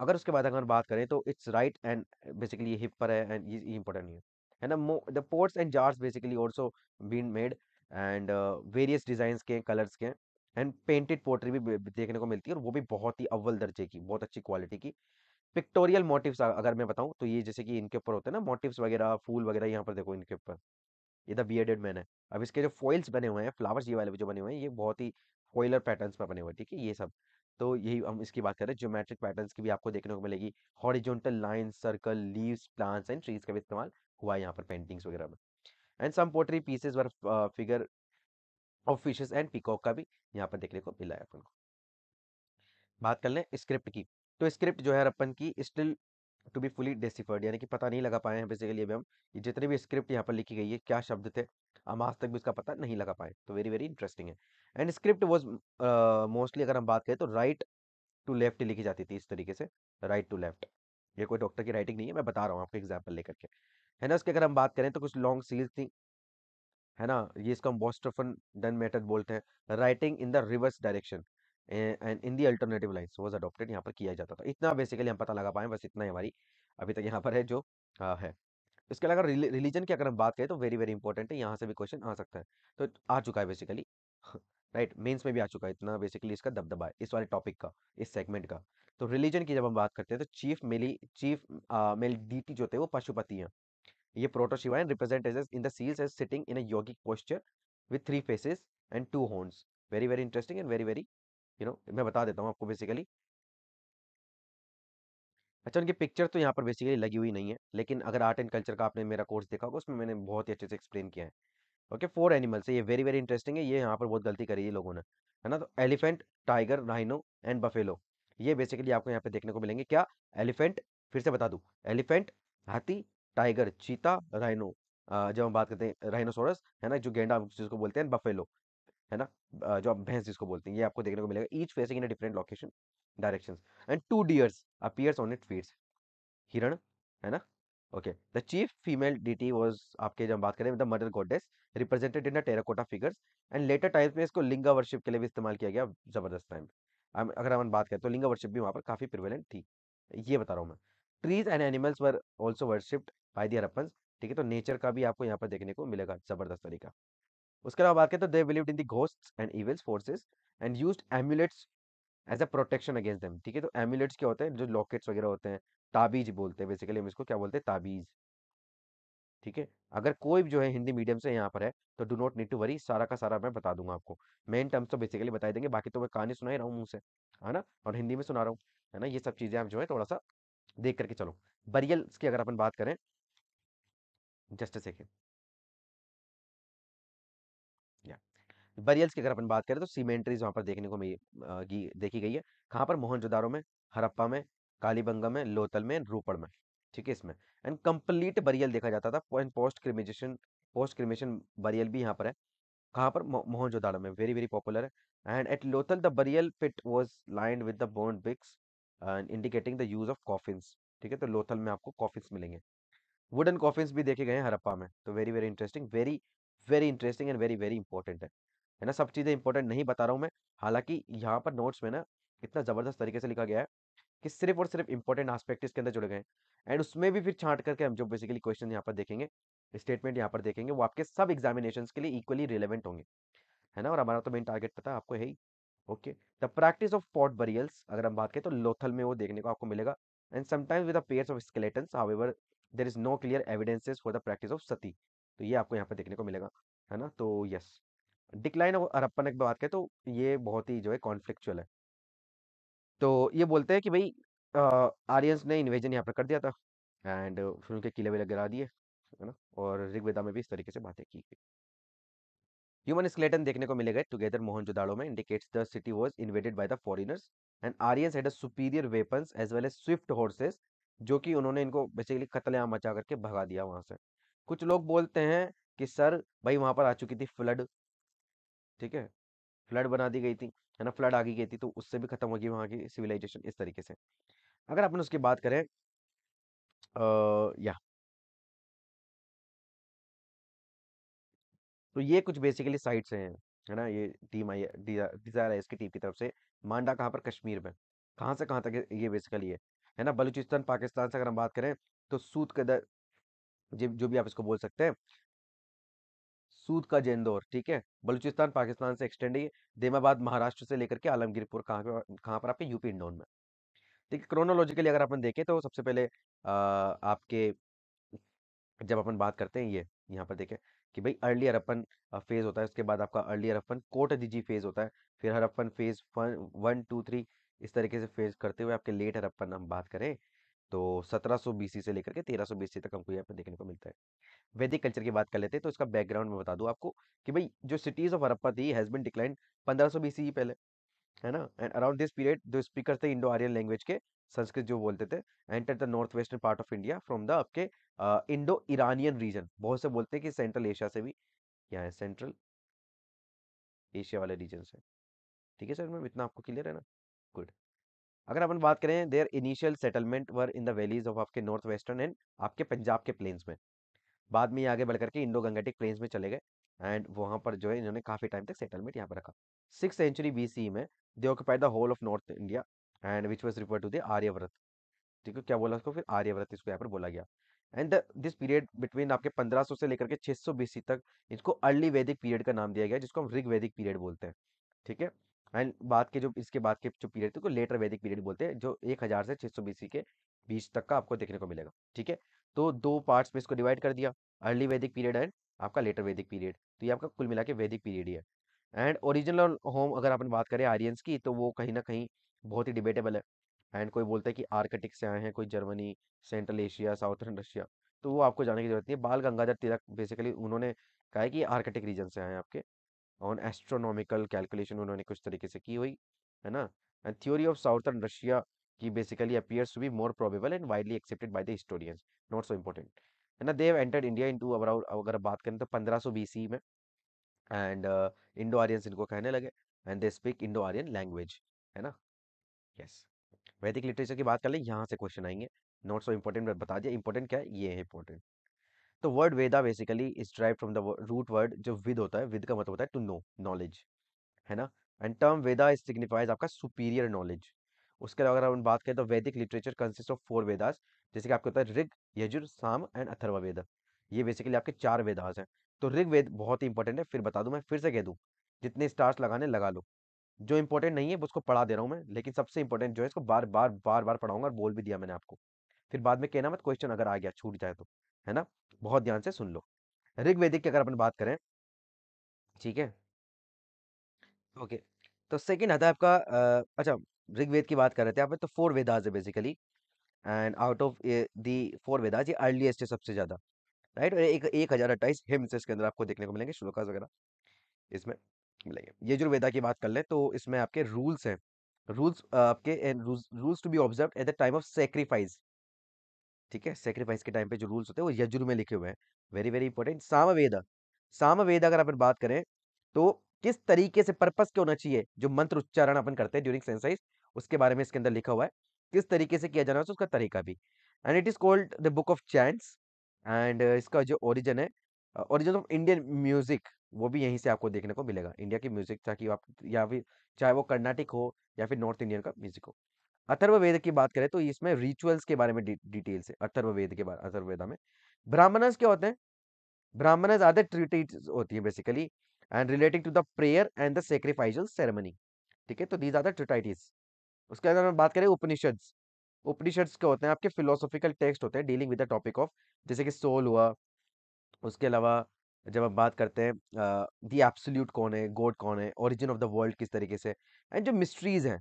अगर उसके बाद अगर बात करें तो इट्स राइट एंड बेसिकली ये हिप पर है एंड ये इंपॉर्टेंट है है ना the pots and jars basically also been made and various design के कलर्स के एंड पेंटेड पोर्ट्री भी देखने को मिलती है और वो भी बहुत ही अव्वल दर्जे की बहुत अच्छी क्वालिटी की पिक्टोरियल मोटिव्स अगर मैं बताऊं तो ये जैसे कि इनके ऊपर होते हैं ना मोटिव्स वगैरह फूल वगैरह यहाँ पर देखो इनके ऊपर ये द बियडेड मैन है अब इसके जो फॉइल्स बने हुए हैं फ्लावर्स ये वाले जो बने हुए हैं ये बहुत ही फॉइलर पैटर्न पर बने हुए हैं ठीक है ये सब तो यही हम इसकी बात कर रहे हैं ज्योमेट्रिक पैटर्न्स की भी आपको देखने को मिलेगी horizontal line circle leaves plants and trees का भी इस्तेमाल हुआ है यहाँ पर पेंटिंग्स वगैरह में and some pottery pieces were figure of fishes and peacock का भी यहाँ पर देखने को मिला है अपन को बात कर लें स्क्रिप्ट की तो स्क्रिप्ट जो है अपन की still to be fully deciphered यानी कि पता नहीं लगा पाए हैं बेसिकली अभी हम ये जितने भी स्क्रिप्ट यहाँ पर लिखी गई है क्या शब्द थे हम आज तक भी उसका पता नहीं लगा पाए तो वेरी वेरी इंटरेस्टिंग है एंड स्क्रिप्ट वॉज मोस्टली अगर हम बात करें तो राइट टू लेफ्ट लिखी जाती थी इस तरीके से राइट टू लेफ्ट ये कोई डॉक्टर की राइटिंग नहीं है मैं बता रहा हूँ आपको एग्जाम्पल लेकर के है ना उसकी अगर हम बात करें तो कुछ लॉन्ग सील्स थी है ना ये इसको हम बॉस्टोफन डन मेथड बोलते हैं writing in the reverse direction and in the alternative line was adopted यहाँ पर किया जाता था इतना बेसिकली हम पता लगा पाए बस इतना ही हमारी अभी तक यहाँ पर है जो आ, है इसके अलावा रिलीजन की अगर हम बात करें तो वेरी वेरी इंपॉर्टेंट है यहाँ से भी क्वेश्चन आ सकता है तो आ चुका है बेसिकली राइट right, मेंस में भी आ चुका है इतना बेसिकली इसका दबदबा है इस वाले टॉपिक का इस सेगमेंट का तो रिलीजन की जब हम बात करते हैं तो चीफ मेली चीफ मेल डीटी जो थे वो पशुपति हैं ये Protoshiva and represent in the seals as sitting in a yogic posture with three faces and two horns very very interesting and very very you know मैं बता देता हूँ आपको बेसिकली अच्छा उनकी पिक्चर तो यहाँ पर बेसिकली लगी हुई नहीं है लेकिन अगर आर्ट एंड कल्चर का आपने मेरा कोर्स देखा होगा उसमें मैंने बहुत ही अच्छे से एक्सप्लेन किया है ओके फोर एनिमल्स है ये वेरी वेरी इंटरेस्टिंग है ये यहाँ पर बहुत गलती करी है लोगों ने है ना तो elephant tiger rhino and buffalo ये बेसिकली आपको यहाँ पे देखने को मिलेंगे क्या एलिफेंट फिर से बता दू एलिफेंट हाथी टाइगर चीता राइनो जब हम बात करते हैं राइनोसोरस है ना जो गेंडा जिसको बोलते हैं बफेलो है ना जो आप भैंस जिसको बोलते हैं ये आपको देखने को मिलेगा each facing in different location direction and two deers appears on it feet हिरण है ना okay the chief female deity was आपके जब बात करें the mother goddess represented in the terracotta figures and later times में इसको लिंगा वर्शिप के लिए भी इस्तेमाल किया गया जबरदस्त टाइम अगर हम बात करें तो लिंगा वर्शिप भी वहाँ पर काफ़ी प्रिवेलेंट थी ये बता रहा हूँ मैं trees and animals were also worshipped by the Harappans ठीक है तो नेचर का भी आपको यहाँ पर देखने को मिलेगा जबरदस्त तरीका उसके अलावा बात करें तो they believe in the ghost and evils forces and use amulets as a protection against them ठीक है तो एम्यूलेट्स क्या होते हैं जो लॉकेट्स वगैरह होते हैं ताबीज बोलते हैं बेसिकली हम इसको क्या बोलते हैं ताबीज ठीक है अगर कोई भी जो है हिंदी मीडियम से यहाँ पर है तो do not need to worry सारा का सारा मैं बता दूंगा आपको मेन टर्म्स तो बेसिकली बताई देंगे बाकी तो मैं कहानी सुना ही रहा हूँ मुझसे है ना और हिंदी में सुना रहा हूँ है ना ये सब चीज़ें आप जो है थोड़ा सा देख करके चलो बरियल्स की अगर अपन बात करें जस्ट अ सेकेंड बरियल्स की अगर अपन बात करें तो सीमेंट्रीज वहाँ पर देखने को मिली देखी गई है कहाँ पर मोहनजोदारो में हरप्पा में कालीबंगा में लोथल में रोपड़ में ठीक है इसमें एंड कंप्लीट बरियल देखा जाता था and post cremation post cremation burial भी यहाँ पर है कहाँ पर मोहनजोदारो में वेरी वेरी पॉपुलर है and at Lothal the burial pit was lined with the burnt bricks indicating the use of coffins ठीक है तो लोथल में आपको कॉफिन्स मिलेंगे वुडन कॉफिन्स भी देखे गए हैं हरप्पा में तो very very interesting very very interesting and very very important है है ना सब चीज़ें इंपॉर्टेंट नहीं बता रहा हूँ मैं हालांकि यहाँ पर नोट्स में ना इतना ज़बरदस्त तरीके से लिखा गया है कि सिर्फ और सिर्फ इंपॉर्टेंट आस्पेक्ट इसके अंदर जुड़े गए एंड उसमें भी फिर छाँट करके हम जो बेसिकली क्वेश्चन यहाँ पर देखेंगे स्टेटमेंट यहाँ पर देखेंगे वो आपके सब एग्जामिनेशन के लिए इक्वली रिलेवेंट होंगे है ना और हमारा तो मेन टारगेट पता है आपको यही okay the practice of pot burials अगर हम बात करें तो लोथल में वो देखने को आपको मिलेगा and sometimes with pairs of skeletons ever there is no clear evidences for the practice of sati तो ये आपको यहाँ पर देखने को मिलेगा है ना तो यस डिक्लाइन और हड़प्पन की बात करें तो ये बहुत ही जो है कॉन्फ्लिक्चुअल है तो ये बोलते हैं कि भाई आर्यंस ने इन्वेजन यहाँ पर कर दिया था एंड फिर उनके किले वे गिरा दिए है ना और ऋग्वेदा में भी इस तरीके से बातें की गई ह्यूमन स्केलेटन देखने को मिले गए टुगेदर जुदाड़ो में indicates the city was invaded by the foreigners and Aryans had a superior weapons as well as swift horses जो कि उन्होंने इनको बेसिकली कतलेआम मचा करके भगा दिया वहां से कुछ लोग बोलते हैं कि सर भाई वहां पर आ चुकी थी फ्लड ठीक है फ्लड बना दी गई थी है ना फ्लड आ गई थी तो उससे भी खत्म होगी वहाँ की सिविलाइजेशन इस तरीके से अगर अपन उसकी बात करें आ, या तो ये कुछ बेसिकली साइट्स हैं है ना ये टीम आई डिजायर आई की टीम की तरफ से मांडा कहाँ पर कश्मीर में कहाँ से कहाँ तक ये बेसिकली है है ना बलूचिस्तान पाकिस्तान से अगर हम बात करें तो सूद कदर जो भी आप इसको बोल सकते हैं सूद का जेंदौर ठीक है बलूचिस्तान पाकिस्तान से एक्सटेंड है देमाबाद महाराष्ट्र से लेकर के आलमगीरपुर कहाँ पर कहाँ पर आपके यूपी इंडोन में ठीक है क्रोनोलॉजिकली अगर अपन देखें तो सबसे पहले आ, आपके जब अपन बात करते हैं ये यहाँ पर देखें कि भाई अर्ली हरप्पन फेज होता है उसके बाद आपका अर्ली हरप्पन कोट दिजी फेज होता है फिर Harappan phase one two three इस तरीके से फेज करते हुए आपके लेट हरप्पन हम बात करें तो 1700 बीसी से लेकर के 1300 बीसी तक हमको यहाँ पे देखने को मिलता है वैदिक कल्चर की बात कर लेते हैं तो इसका बैकग्राउंड में बता दूँ आपको कि भाई जो सिटीज़ ऑफ हरप्पा थी हैज़ बिन डिक्लाइन 1500 ही पहले है ना एंड अराउंड दिस पीरियड जो स्पीकर थे इंडो आर्यन लैंग्वेज के संस्कृत जो बोलते थे enter the north western part of India from the आपके इंडो ईरानियन रीजन बहुत से बोलते हैं कि सेंट्रल एशिया से भी यहाँ है सेंट्रल एशिया वाले रीजन से ठीक है सर मैम इतना आपको क्लियर है ना गुड अगर अपन बात करें their initial settlement were in the valleys of आपके नॉर्थ वेस्टर्न एंड आपके पंजाब के प्लेन्स में बाद में ये आगे बढ़ करके इंडो गंगेटिक प्लेन्स में चले गए एंड वहाँ पर जो है इन्होंने काफ़ी टाइम तक सेटलमेंट यहाँ पर रखा सिक्स सेंचुरी बी में they occupied the whole of north India and which was refer to the Aryavarta ठीक है क्या बोला उसको फिर आर्यव्रत इसको यहाँ पर बोला गया एंड दिस पीरियड बिटवीन आपके 1500 से लेकर के 600 बीस तक इसको अर्ली वैदिक पीरियड का नाम दिया गया जिसको हम ऋग वैदिक पीरियड बोलते हैं ठीक है एंड बाद के जो इसके बाद के जो पीरियड थे तो लेटर वैदिक पीरियड बोलते हैं जो एक हज़ार से छः सौ बीसी के बीच तक का आपको देखने को मिलेगा ठीक है तो दो पार्ट्स में इसको डिवाइड कर दिया अर्ली वैदिक पीरियड एंड आपका लेटर वैदिक पीरियड तो ये आपका कुल मिला के वैदिक पीरियड ही है एंड ओरिजिनल होम अगर अपन बात करें आर्यंस की तो वो कहीं ना कहीं बहुत ही डिबेटेबल है एंड कोई बोलता है कि आर्कटिक से आए हैं कोई Germany central Asia southern Russia तो वो आपको जाने की जरूरत नहीं है बाल गंगाधर तिलक बेसिकली उन्होंने कहा है कि आर्कटिक रीजन से आए हैं आपके ऑन एस्ट्रोनॉमिकल कैलकुलेशन उन्होंने कुछ तरीके से की हुई है ना and theory of southern Russia की basically appears to be more probable and widely accepted by the historians not so important है ना they entered India into अगर बात करें तो पंद्रह सौ बीसी में एंड इंडो आर्यंस इनको कहने लगे and they speak Indo Aryan language है ना यस वैदिक लिटरेचर की बात कर लें यहाँ से क्वेश्चन आएंगे नॉट सो इम्पोर्टेंट बता दिया इंपॉर्टेंट क्या है ये है इंपॉर्टेंट तो word Veda basically is drive from the root word जो विद होता है विद का मतलब होता है टू नो नॉलेज है ना and term Veda is signifies आपका सुपीरियर नॉलेज उसके अलावा अगर हम बात करें तो Vedic literature consist of four Vedas जैसे कि आपके होता है ऋग यजुर साम एंड अथर्व वेद ये बेसिकली आपके चार वेदास हैं तो ऋग वेद बहुत ही इंपॉर्टेंट है फिर बता दूं मैं फिर से कह दूं जितने स्टार्स लगाने लगा लो जो इंपॉर्टेंट नहीं है उसको पढ़ा दे रहा हूँ मैं लेकिन सबसे इंपॉर्टेंट जो है इसको बार बार बार बार पढ़ाऊंगा और बोल भी दिया मैंने आपको फिर बाद में कहना मत क्वेश्चन अगर आ गया छूट जाए तो है ना बहुत ध्यान से सुन लो ऋग्वेदिक की अगर अपन बात करें ठीक है ओके तो सेकंड आता है आपका अ, अच्छा ऋग्वेद की बात कर रहे थे आप तो फोर वेदाज है basically and out of the four Vedas ये अर्लीस्ट है सबसे ज्यादा राइट और एक एक हजार अट्ठाईस हिम्स इसके अंदर आपको देखने को मिलेंगे श्लोका वगैरह इसमें मिलेंगे ये जो वेदा की बात कर लें तो इसमें आपके रूल्स हैं रूल्स आपके rules to be observe at the time of sacrifice ठीक है सेक्रीफाइस के टाइम पे जो रूल्स होते हैं वो यजुर में लिखे हुए हैं very very important Samaveda Samaveda अगर अपन बात करें तो किस तरीके से पर्पज क्या होना चाहिए जो मंत्र उच्चारण अपन करते हैं ड्यूरिंग सेंसाइज उसके बारे में इसके अंदर लिखा हुआ है किस तरीके से किया जाना है उसका तरीका भी and it is called the book of chants and इसका जो ओरिजन है ओरिजिन ऑफ इंडियन म्यूजिक वो भी यहीं से आपको देखने को मिलेगा इंडिया की म्यूजिक ताकि आप या फिर चाहे वो कर्नाटिक हो या फिर नॉर्थ इंडियन का म्यूजिक हो अथर्ववेद की बात करें तो इसमें रिचुअल्स के बारे में डिटेल से अथर्ववेद के बारे अथर्ववेदा में ब्राह्मणस क्या होते हैं ब्राह्मणस आदर ट्रिटीज होती है basically and relating to the prayer and the sacrificial ceremony ठीक है तो दीज आदर ट्रिटाइटीज उसके अंदर हम बात करें उपनिषद उपनिषद क्या होते हैं आपके फिलोसॉफिकल टेक्स्ट होते हैं dealing with the topic of जैसे कि सोल हुआ उसके अलावा जब हम बात करते हैं दी एब्सोल्यूट कौन है गॉड कौन है ओरिजिन ऑफ द वर्ल्ड किस तरीके से एंड जो मिस्ट्रीज हैं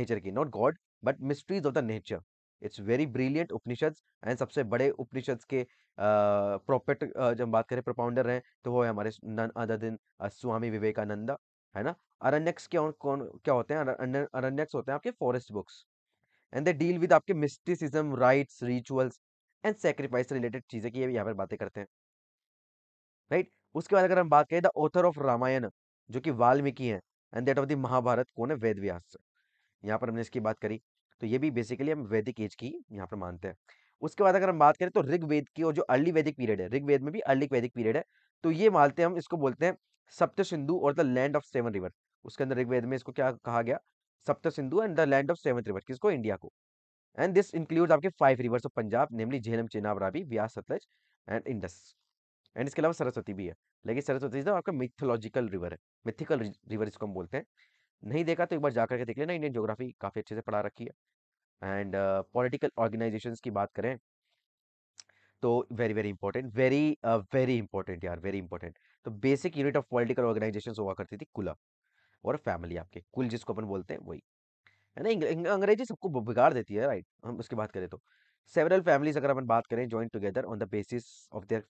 नेचर की not god but mysteries of the nature it's very brilliant Upanishad and सबसे बड़े उपनिषद के प्रॉपेट जब बात करें प्रोपाउंडर हैं तो वो है हमारे नन अदर दिन स्वामी विवेकानंदा है ना अरण्यक्स क्या कौन क्या होते हैं अरण्यक्स होते हैं आपके forest books and they deal with आपके mysticism rites rituals and sacrifice related चीज़ें की यहाँ पर बातें करते हैं राइट right? उसके बाद अगर हम बात करें द ऑथर ऑफ रामायण जो कि वाल्मीकि है and that of the Mahabharata कौन है वेद व्यास यहाँ पर हमने इसकी बात करी तो ये भी बेसिकली हम वैदिक एज की यहाँ पर मानते हैं उसके बाद अगर हम बात करें तो ऋग्वेद की और जो अर्ली वैदिक पीरियड है ऋग्वेद में भी अर्ली वैदिक पीरियड है तो ये मानते हैं हम इसको बोलते हैं सप्त सिंधु और the land of seven river उसके अंदर ऋग्वेद में इसको क्या कहा गया Sapta Sindhu and the land of seven river किसको इंडिया को एंड दिस इंक्लूड आपके five rivers of Punjab namely Jhelum Chenab Ravi Beas Sutlej and Indus and इसके अलावा सरस्वती भी है लेकिन सरस्वती जो आपका मिथोलॉजिकल रिवर है मिथिकल रिवर इसको हम बोलते हैं नहीं देखा तो एक बार जा करके देख लेना इंडियन ज्योग्राफी काफ़ी अच्छे से पढ़ा रखी है एंड पॉलिटिकल ऑर्गेनाइजेशन की बात करें तो very very important very very important यार वेरी इंपॉर्टेंट तो basic unit of political organisation हुआ करती थी कुला और फैमिली आपके कुल जिसको अपन बोलते हैं वही है ना अंग्रेजी सबको बिगाड़ देती है राइट हम उसकी बात करें तो सेवरल फैमिलीज अगर अपन बात करें join together on the basis of their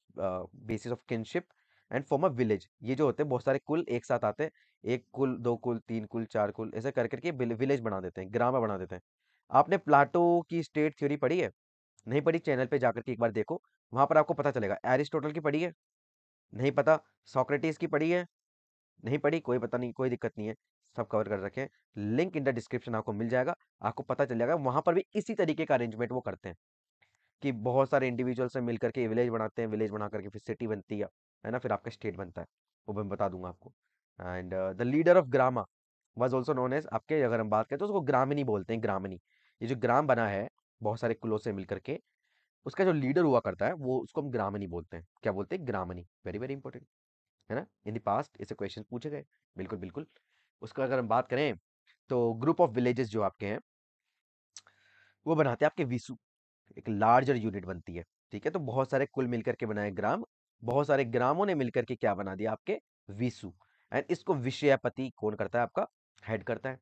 basis of kinship and form a village ये जो होते हैं बहुत सारे कुल एक साथ आते हैं एक कुल दो कुल तीन कुल चार कुल ऐसे कर करके विलेज बना देते हैं ग्राम बना देते हैं आपने प्लाटो की स्टेट थ्योरी पढ़ी है नहीं पढ़ी चैनल पे जाकर के एक बार देखो वहाँ पर आपको पता चलेगा एरिस्टोटल की पढ़ी है नहीं पता सोक्रेटिस की पढ़ी है नहीं पढ़ी कोई पता नहीं कोई दिक्कत नहीं है सब कवर कर रखें लिंक इन द डिस्क्रिप्शन आपको मिल जाएगा आपको पता चल जाएगा वहाँ पर भी इसी तरीके का अरेंजमेंट वो करते हैं कि बहुत सारे इंडिविजुअल से मिल करके विलेज बनाते हैं विलेज बना करके फिर सिटी बनती है है ना फिर आपका स्टेट बनता है वो मैं बता दूंगा आपको and the leader of grama was also known as आपके अगर हम बात करें तो उसको ग्रामिनी बोलते हैं ग्रामिनी ये जो ग्राम बना है बहुत सारे कुलों से मिल करके उसका जो लीडर हुआ करता है वो उसको हम ग्रामिनी बोलते हैं क्या बोलते हैं ग्रामिनी वेरी वेरी इंपॉर्टेंट है ना इन द पास्ट ऐसे क्वेश्चन पूछे गए बिल्कुल बिल्कुल उसका अगर हम बात करें तो ग्रुप ऑफ विलेजेस जो आपके हैं वो बनाते हैं आपके विसु एक लार्जर यूनिट बनती है ठीक है तो बहुत सारे कुल मिलकर के बनाए ग्राम बहुत सारे ग्रामों ने मिलकर के क्या बना दिया आपके विसु एंड इसको विषयपति कौन करता है आपका हेड करता है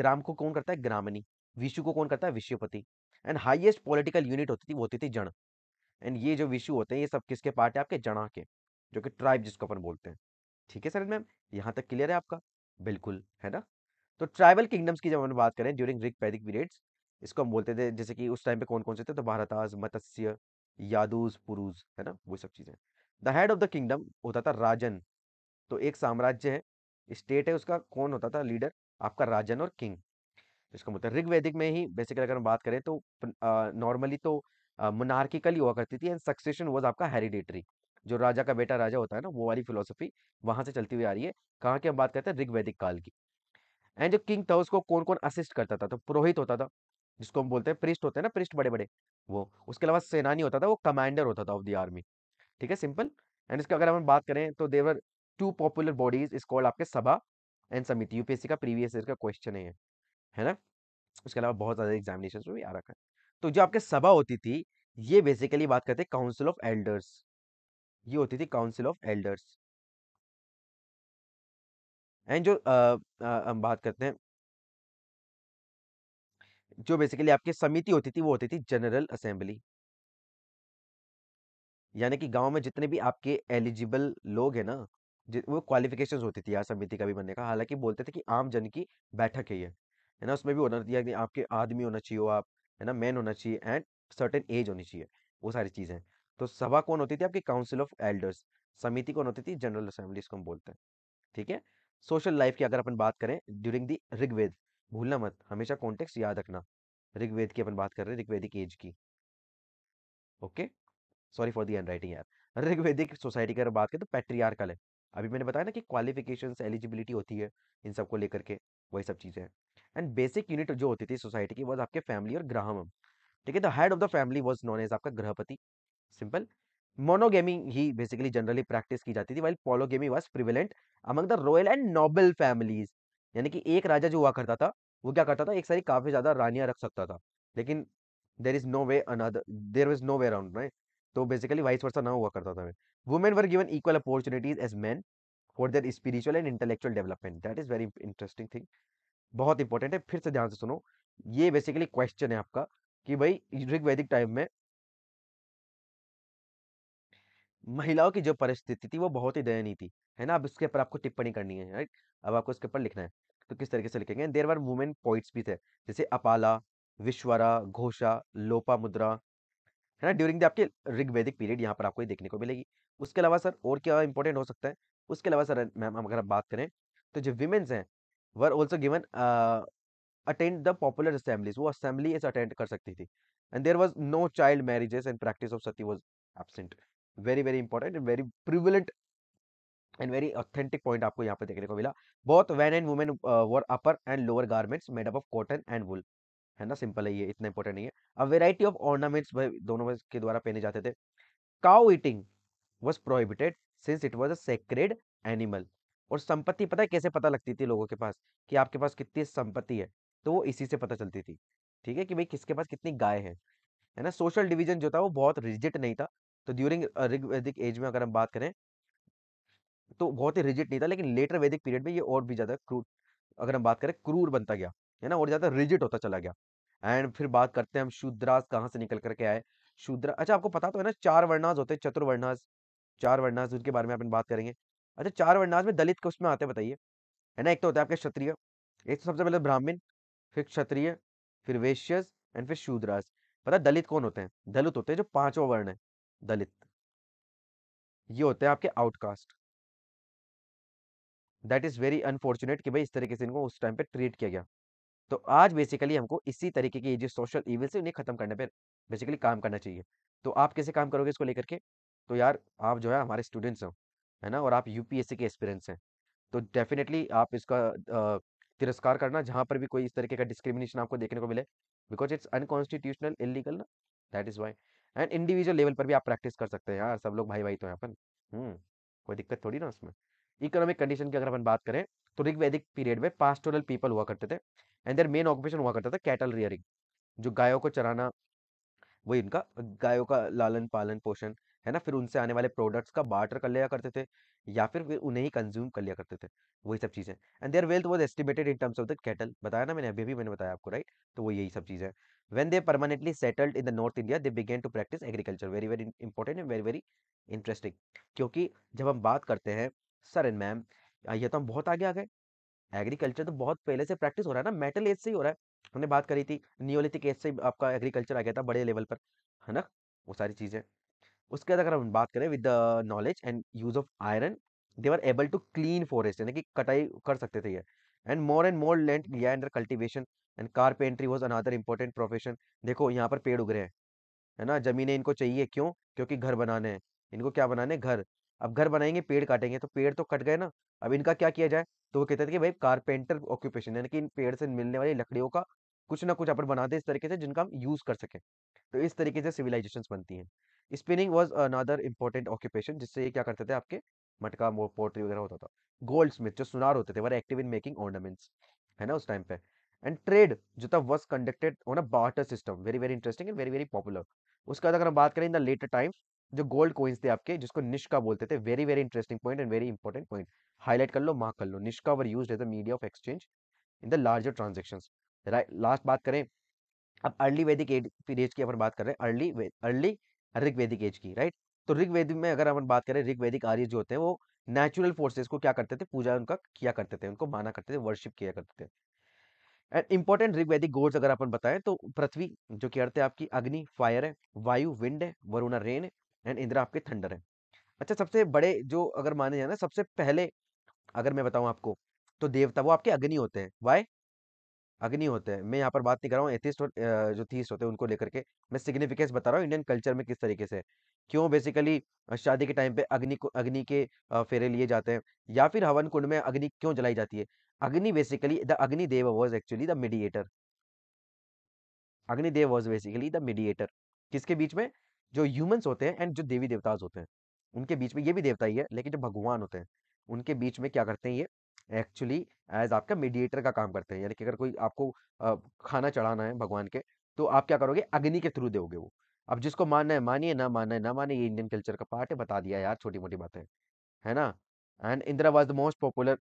ग्राम को कौन करता है ग्रामनी विशु को कौन करता है Vishayapati and highest political unit होती थी वो होती थी जण एंड ये जो विशु होते हैं ये सब किसके पार्ट है आपके जणा के जो कि ट्राइब जिसको अपन बोलते हैं ठीक है सर मैम यहाँ तक क्लियर है आपका बिल्कुल है ना तो ट्राइबल किंगडम्स की जब हम बात करें ड्यूरिंग रिक पैदिक पीरियड्स इसको हम बोलते थे जैसे कि उस टाइम पे कौन कौन से थे तो भारताज मत्स्य यादूज पुरुष है ना वो सब चीज़ें the head of the kingdom होता था राजन तो एक साम्राज्य है स्टेट है उसका कौन होता था लीडर आपका राजन और किंग तो इसका मतलब ऋग्वैदिक में ही बेसिकली अगर हम बात करें तो नॉर्मली तो मोनार्किकली हुआ करती थी एंड सक्सेशन वॉज आपका हेरिडेटरी जो राजा का बेटा राजा होता है ना वो वाली फिलोसफी वहां से चलती हुई आ रही है कहाँ की हम बात करते हैं ऋग्वैदिक काल की एंड जो किंग था उसको कौन कौन असिस्ट करता था तो पुरोहित होता था जिसको हम बोलते हैं प्रिस्ट होते हैं ना प्रिस्ट बड़े बड़े वो उसके अलावा सेनानी होता था वो कमांडर होता था ऑफ द आर्मी ठीक है सिंपल एंड इसके अगर हम बात करें तो there two popular bodies is called आपके सभा एंड समिति यूपीएससी का प्रीवियस ईयर का क्वेश्चन है है ना उसके अलावा बहुत ज़्यादा एग्जामिनेशन भी आ रखा है तो जो आपके सभा होती थी ये बेसिकली बात करते काउंसिल ऑफ एल्डर्स ये होती थी काउंसिल ऑफ एल्डर्स एंड जो आ, आ, हम बात करते हैं जो बेसिकली आपकी समिति होती थी वो होती थी जनरल असेंबली यानी कि गांव में जितने भी आपके एलिजिबल लोग हैं ना वो क्वालिफिकेशन होती थी यार समिति का भी बनने का हालांकि बोलते थे कि आम जन की बैठक है ये है ना उसमें भी होना चाहिए कि आपके आदमी होना चाहिए हो आप है ना मैन होना चाहिए एंड सर्टेन एज होनी चाहिए वो सारी चीजें तो सभा कौन होती थी आपकी काउंसिल ऑफ एल्डर्स समिति कौन होती थी जनरल असेंबली इसको हम बोलते हैं ठीक है सोशल लाइफ की अगर अपन बात करें ड्यूरिंग द ऋग्वेद भूलना मत हमेशा कॉन्टेक्स्ट याद रखना ऋग्वेद की अपन बात कर रहे हैं ऋग्वेदिक एज की okay sorry for the handwriting यार *laughs* ऋग्वेदिक सोसाइटी की अगर बात करें तो पैट्रियार्कल है अभी मैंने बताया ना कि क्वालिफिकेशन एलिजिबिलिटी होती है इन सबको लेकर के वही सब चीज़ें एंड बेसिक यूनिट जो होती थी सोसाइटी की वॉज आपके फैमिली और ग्राहम ठीक है the head of the family was known as आपका ग्रहपति सिंपल मोनोगेमी ही बेसिकली जनरली प्रैक्टिस की जाती थी while polygamy was prevalent among the royal and noble families यानी कि एक राजा जो हुआ करता था वो क्या करता था एक सारी काफ़ी ज़्यादा रानियां रख सकता था लेकिन there is no way another there is no way around right तो बेसिकली वाइस वर्सा ना हुआ करता था women were given equal opportunities as man for their spiritual and intellectual development that is very interesting thing बहुत important है फिर से ध्यान से सुनो ये बेसिकली क्वेश्चन है आपका कि भाई वैदिक टाइम में महिलाओं की जो परिस्थिति थी वो बहुत ही दयनीय थी है ना अब इसके ऊपर आपको टिप्पणी करनी है राइट अब आपको इसके ऊपर लिखना है तो किस तरीके से लिखेंगे देर आर वुमेन पॉइंट्स भी थे जैसे अपाला विश्वरा घोषा लोपा मुद्रा है ना ड्यूरिंग द आपके ऋग्वेदिक पीरियड यहाँ पर आपको ये देखने को मिलेगी उसके अलावा सर और क्या इंपॉर्टेंट हो सकता है उसके अलावा सर मैम अगर आप बात करें तो जो विमेंस हैं were also given attend the popular assemblies वो असेंबली अटेंड कर सकती थी and there was no child marriages and practice of sati was absent very very important and very prevalent and very authentic point आपको यहाँ पे देखने को मिला बहुत men and women were upper and lower garments made up of cotton and wool है ना simple है ये इतना इंपॉर्टेंट नहीं है अ वेराइटी ऑफ ऑर्नामेंट्स दोनों के द्वारा पहने जाते थे cow eating was prohibited since it was a sacred animal और संपत्ति पता है कैसे पता लगती थी लोगों के पास कि आपके पास कितनी संपत्ति है तो वो इसी से पता चलती थी ठीक है कि भाई किसके पास कितनी गाय है है ना सोशल डिवीजन जो था वो बहुत रिजिट नहीं था तो ड्यूरिंग ऋग वैदिक एज में अगर हम बात करें तो बहुत ही रिजिट नहीं था लेकिन लेटर वैदिक पीरियड में ये और भी ज़्यादा क्रूर अगर हम बात करें क्रूर बनता गया है ना और ज़्यादा रिजिट होता चला गया एंड फिर बात करते हैं हम शूद्रास कहाँ से निकल करके आए शूद्रा अच्छा आपको पता तो है ना चार वर्णाज होते हैं चतुर्वर्णाज चार वर्णाज उनके बारे में अपन बात करेंगे अच्छा चार वर्णाज में दलित उसमें में आते हैं बताइए है ना एक तो होता है आपके क्षत्रिय एक तो सबसे पहले ब्राह्मण फिर क्षत्रिय फिर वेश्यस एंड फिर शूद्रास पता दलित कौन होते हैं दलित होते हैं जो पांचवा वर्ण है दलित ये होते हैं आपके outcast that is very unfortunate कि भाई इस तरीके से इनको उस टाइम पे ट्रीट किया गया तो आज बेसिकली हमको इसी तरीके की जो सोशल इविल से उन्हें खत्म करने पर बेसिकली काम करना चाहिए तो आप कैसे काम करोगे इसको लेकर के तो यार आप जो है हमारे स्टूडेंट्स हो है ना और आप यूपीएससी के एक्सपीरियंस हैं तो डेफिनेटली आप इसका तिरस्कार करना जहाँ पर भी कोई इस तरीके का डिस्क्रिमिनेशन आपको देखने को मिले बिकॉज इट्स अनकॉन्स्टिट्यूशनल इलीगल ना that is why and individual level पर भी आप प्रैक्टिस कर सकते हैं यार सब लोग भाई भाई तो हैं अपन हम्म, कोई दिक्कत थोड़ी ना उसमें इकोनॉमिक कंडीशन की अगर अपन बात करें तो ऋग वैदिक पीरियड में पास्टोरल पीपल हुआ करते थे एंड देर मेन ऑक्यूपेशन हुआ करता था कैटल रियरिंग जो गायों को चराना वही इनका गायों का लालन पालन पोषण है ना फिर उनसे आने वाले प्रोडक्ट्स का बार्टर कर लिया करते थे या फिर फिर उन्हें ही कंज्यूम कर लिया करते थे वही सब चीज़ें and their wealth was estimated in terms of the cattle बताया ना मैंने अभी भी मैंने बताया आपको राइट तो वो यही सब चीज़ें When they permanently settled in the North India, they began to practice agriculture. Very very important and very very interesting. क्योंकि जब हम बात करते हैं सर एंड मैम ये तो हम बहुत आगे आ गए एग्रीकल्चर तो बहुत पहले से प्रैक्टिस हो रहा है ना मेटल एज से ही हो रहा है हमने बात करी थी नियोलिथिक एज से आपका एग्रीकल्चर आ गया था बड़े लेवल पर है ना वो सारी चीज़ें उसके बाद अगर हम बात करें with the knowledge and use of iron they are able to clean forest यानी कि कटाई कर सकते थे ये and more and more land गया under cultivation and carpentry was another important profession देखो यहाँ पर पेड़ उग रहे हैं है ना जमीनें इनको चाहिए क्यों क्योंकि घर बनाने हैं इनको क्या बनाने घर अब घर बनाएंगे पेड़ काटेंगे तो पेड़ तो कट गए ना अब इनका क्या किया जाए तो वो कहते थे कि भाई कारपेंटर ऑक्यूपेशन यानी कि इन पेड़ से मिलने वाली लकड़ियों का कुछ ना कुछ अपन बनाते इस तरीके से जिनका हम यूज कर सके तो इस तरीके से सिविलाइजेशन बनती हैं spinning was another important occupation जिससे ये क्या करते थे आपके मटका पोट्री वगैरह होता था गोल्ड स्मिथ जो सुनार होते थे एक्टिव इन मेकिंग ऑर्नामेंट्स है ना उस टाइम पे एंड ट्रेड जो था was conducted on a barter system very very interesting and very very popular उसके बाद अगर हम बात करें इन द लेटर टाइम जो गोल्ड कोइंस थे आपके जिसको निष्का बोलते थे very very interesting point and very important point highlight कर लो मार्क कर लो nishka were used as a media of exchange in the larger transaction last बात करें अब अर्ली वैदिक एज की अपन बात कर रहे हैं अर्ली अर्ली अर्ग वैदिक एज की राइट तो ऋग्वेद में अगर हम बात करें ऋग्वेदिक आर्य जो होते हैं वो नेचुरल फोर्सेस को क्या करते थे पूजा उनका किया करते थे उनको माना करते थे वर्शिप किया करते थे एंड इंपॉर्टेंट ऋग्वेदिक गोड्स अगर अपन बताएं तो पृथ्वी जो कि अर्थ है आपकी अग्नि फायर है वायु विंड है वरुणा रेन एंड इंद्र आपके थंडर है अच्छा सबसे बड़े जो अगर माने जाए ना सबसे पहले अगर मैं बताऊं आपको तो देवता वो आपके अग्नि होते हैं वाई अग्नि होते हैं मैं यहाँ पर बात नहीं कर रहा हूँ एथिस्ट और जो थीस होते हैं उनको लेकर के मैं सिग्निफिकेंस बता रहा हूँ इंडियन कल्चर में किस तरीके से क्यों बेसिकली शादी के टाइम पे अग्नि को अग्नि के फेरे लिए जाते हैं या फिर हवन कुंड में अग्नि क्यों जलाई जाती है Agni basically the Agnidev was actually the mediator Agnidev was basically the mediator किसके बीच में जो ह्यूमन्स होते हैं एंड जो देवी देवताज होते हैं उनके बीच में ये भी देवता ही है लेकिन जो भगवान होते हैं उनके बीच में क्या करते हैं ये एक्चुअली एज आपका मीडिएटर का काम करते हैं यानी कि अगर कोई आपको खाना चढ़ाना है भगवान के तो आप क्या करोगे अग्नि के थ्रू दोगे वो अब जिसको मानना है मानिए ना मानना है ना माने ये इंडियन कल्चर का पार्ट है बता दिया यार छोटी मोटी बातें है, है ना and Indra was the most popular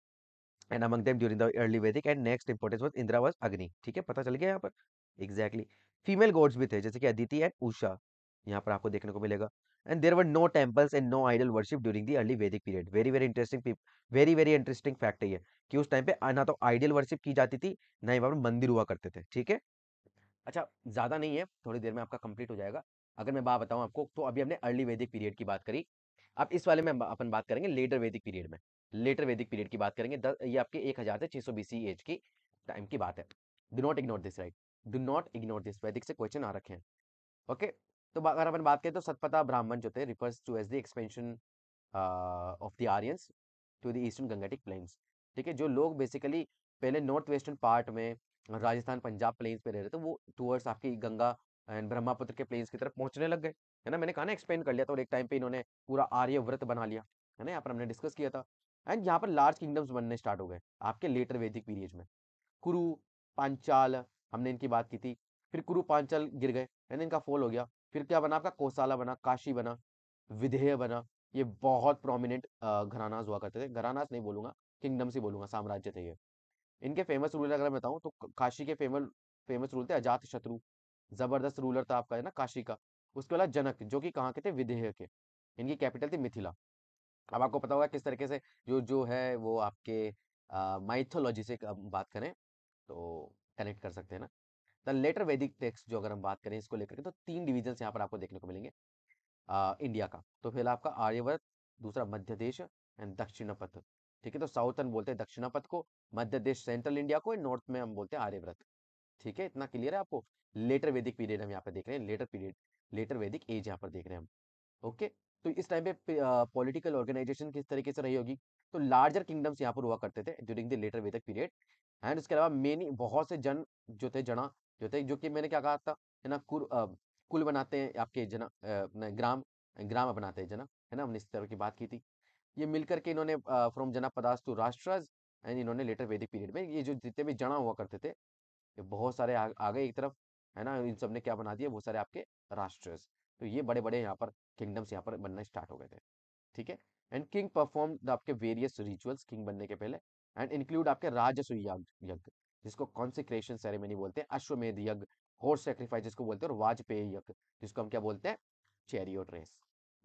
and among them during the early Vedic and next importance was Indra was Agni ठीक है पता चल गया यहाँ पर एग्जैक्टली फीमेल गॉड्स भी थे जैसे कि अदिति एंड उषा यहाँ पर आपको देखने को मिलेगा and there were no temples and no idol worship during the early Vedic period. Very very interesting very very interesting fact है ये कि उस टाइम पे ना तो आइडल वर्शिप की जाती थी ना ही वहाँ पर मंदिर हुआ करते थे ठीक है अच्छा ज़्यादा नहीं है थोड़ी देर में आपका कंप्लीट हो जाएगा अगर मैं बात बताऊँ आपको तो अभी हमने अर्ली वैदिक पीरियड की बात करी अब इस वाले में अपन बात करेंगे लेटर वैदिक पीरियड में लेटर वैदिक पीरियड की बात करेंगे द, ये आपके एक हज़ार से छः सौ बीसी एज e की टाइम की बात है do not ignore this right do not ignore this Vedic से क्वेश्चन आ रखे हैं ओके तो अगर अपन बात करें तो सतपता ब्राह्मण जो थे refers to as the expansion of the Aryans to the eastern Gangetic plains ठीक है जो लोग बेसिकली पहले नॉर्थ वेस्टर्न पार्ट में राजस्थान पंजाब प्लेन्स पे रह रहे थे वो टूवर्ड्स आपकी गंगा एंड ब्रह्मपुत्र के प्लेन्स की तरफ पहुंचने लग गए है ना मैंने कहा ना एक्सप्लेन कर लिया था और एक टाइम पे इन्होंने पूरा आर्य व्रत बना लिया है ना यहाँ पर हमने डिस्कस किया था एंड यहाँ पर लार्ज किंगडम्स बनने स्टार्ट हो गए आपके लेटर वैदिक पीरियड में कुरु पांचाल हमने इनकी बात की थी फिर कुरु पांचाल गिर गए है ना इनका फॉल हो गया फिर क्या बना आपका कोसाला बना काशी बना विधेय बना ये बहुत प्रोमिनेंट घरानाज हुआ करते थे घरानाज नहीं बोलूंगा किंगडम्स ही बोलूंगा साम्राज्य थे ये इनके फेमस रूलर अगर मैं बताऊँ तो काशी के फेमस फेमस रूल थे अजात शत्रु जबरदस्त रूलर था आपका है ना काशी का उसके बाद जनक जो कि कहाँ के थे विधेय के इनकी कैपिटल थी मिथिला अब आपको पता होगा किस तरीके से जो जो है वो आपके माइथोलॉजी से बात करें तो कनेक्ट कर सकते हैं ना द लेटर वैदिक टेक्स्ट जो अगर हम बात करें इसको लेकर के तो तीन डिविजन यहाँ पर आपको देखने को मिलेंगे आ, इंडिया का तो फिलहाल आपका आर्यवर्त दूसरा मध्य देश एंड दक्षिणापथ ठीक है तो साउथर्न बोलते हैं दक्षिणापथ को मध्य देश सेंट्रल इंडिया को नॉर्थ में हम बोलते हैं आर्यव्रत ठीक है इतना क्लियर है आपको लेटर वैदिक पीरियड हम यहाँ पर देख रहे हैं later period later Vedic age यहाँ पर देख रहे हैं हम ओके तो इस टाइम पे पॉलिटिकल ऑर्गेनाइजेशन किस तरीके से रही होगी तो लार्जर किंगडम्स यहाँ पर हुआ करते थे ड्यूरिंग द लेटर वैदिक पीरियड एंड उसके अलावा मेनी बहुत से जन जो थे जना जो थे जो कि मैंने क्या कहा था है ना कुल कुल बनाते हैं आपके जना अपने ग्राम ग्राम बनाते हैं जना है ना हमने इस तरह की बात की थी ये मिलकर के इन्होंने from Janapada to Rashtras and इन्होंने लेटर वैदिक पीरियड में ये जो जितने भी जना हुआ करते थे ये बहुत सारे आ, आ गए एक तरफ है ना इन सब ने क्या बना दिया बहुत सारे आपके राष्ट्रज तो ये बड़े बड़े यहाँ पर किंगडम्स यहाँ पर बनना स्टार्ट हो गए थे ठीक है एंड किंग परफॉर्म आपके वेरियस रिचुअल्स किंग बनने के पहले एंड इंक्लूड आपके राजस्व यज्ञ जिसको कॉन्सिक्रेशन सेरेमनी बोलते हैं अश्वमेध यज्ञ हॉर्स सेक्रीफाइस जिसको बोलते हैं और वाजपेयी यज्ञ जिसको हम क्या बोलते हैं chariot race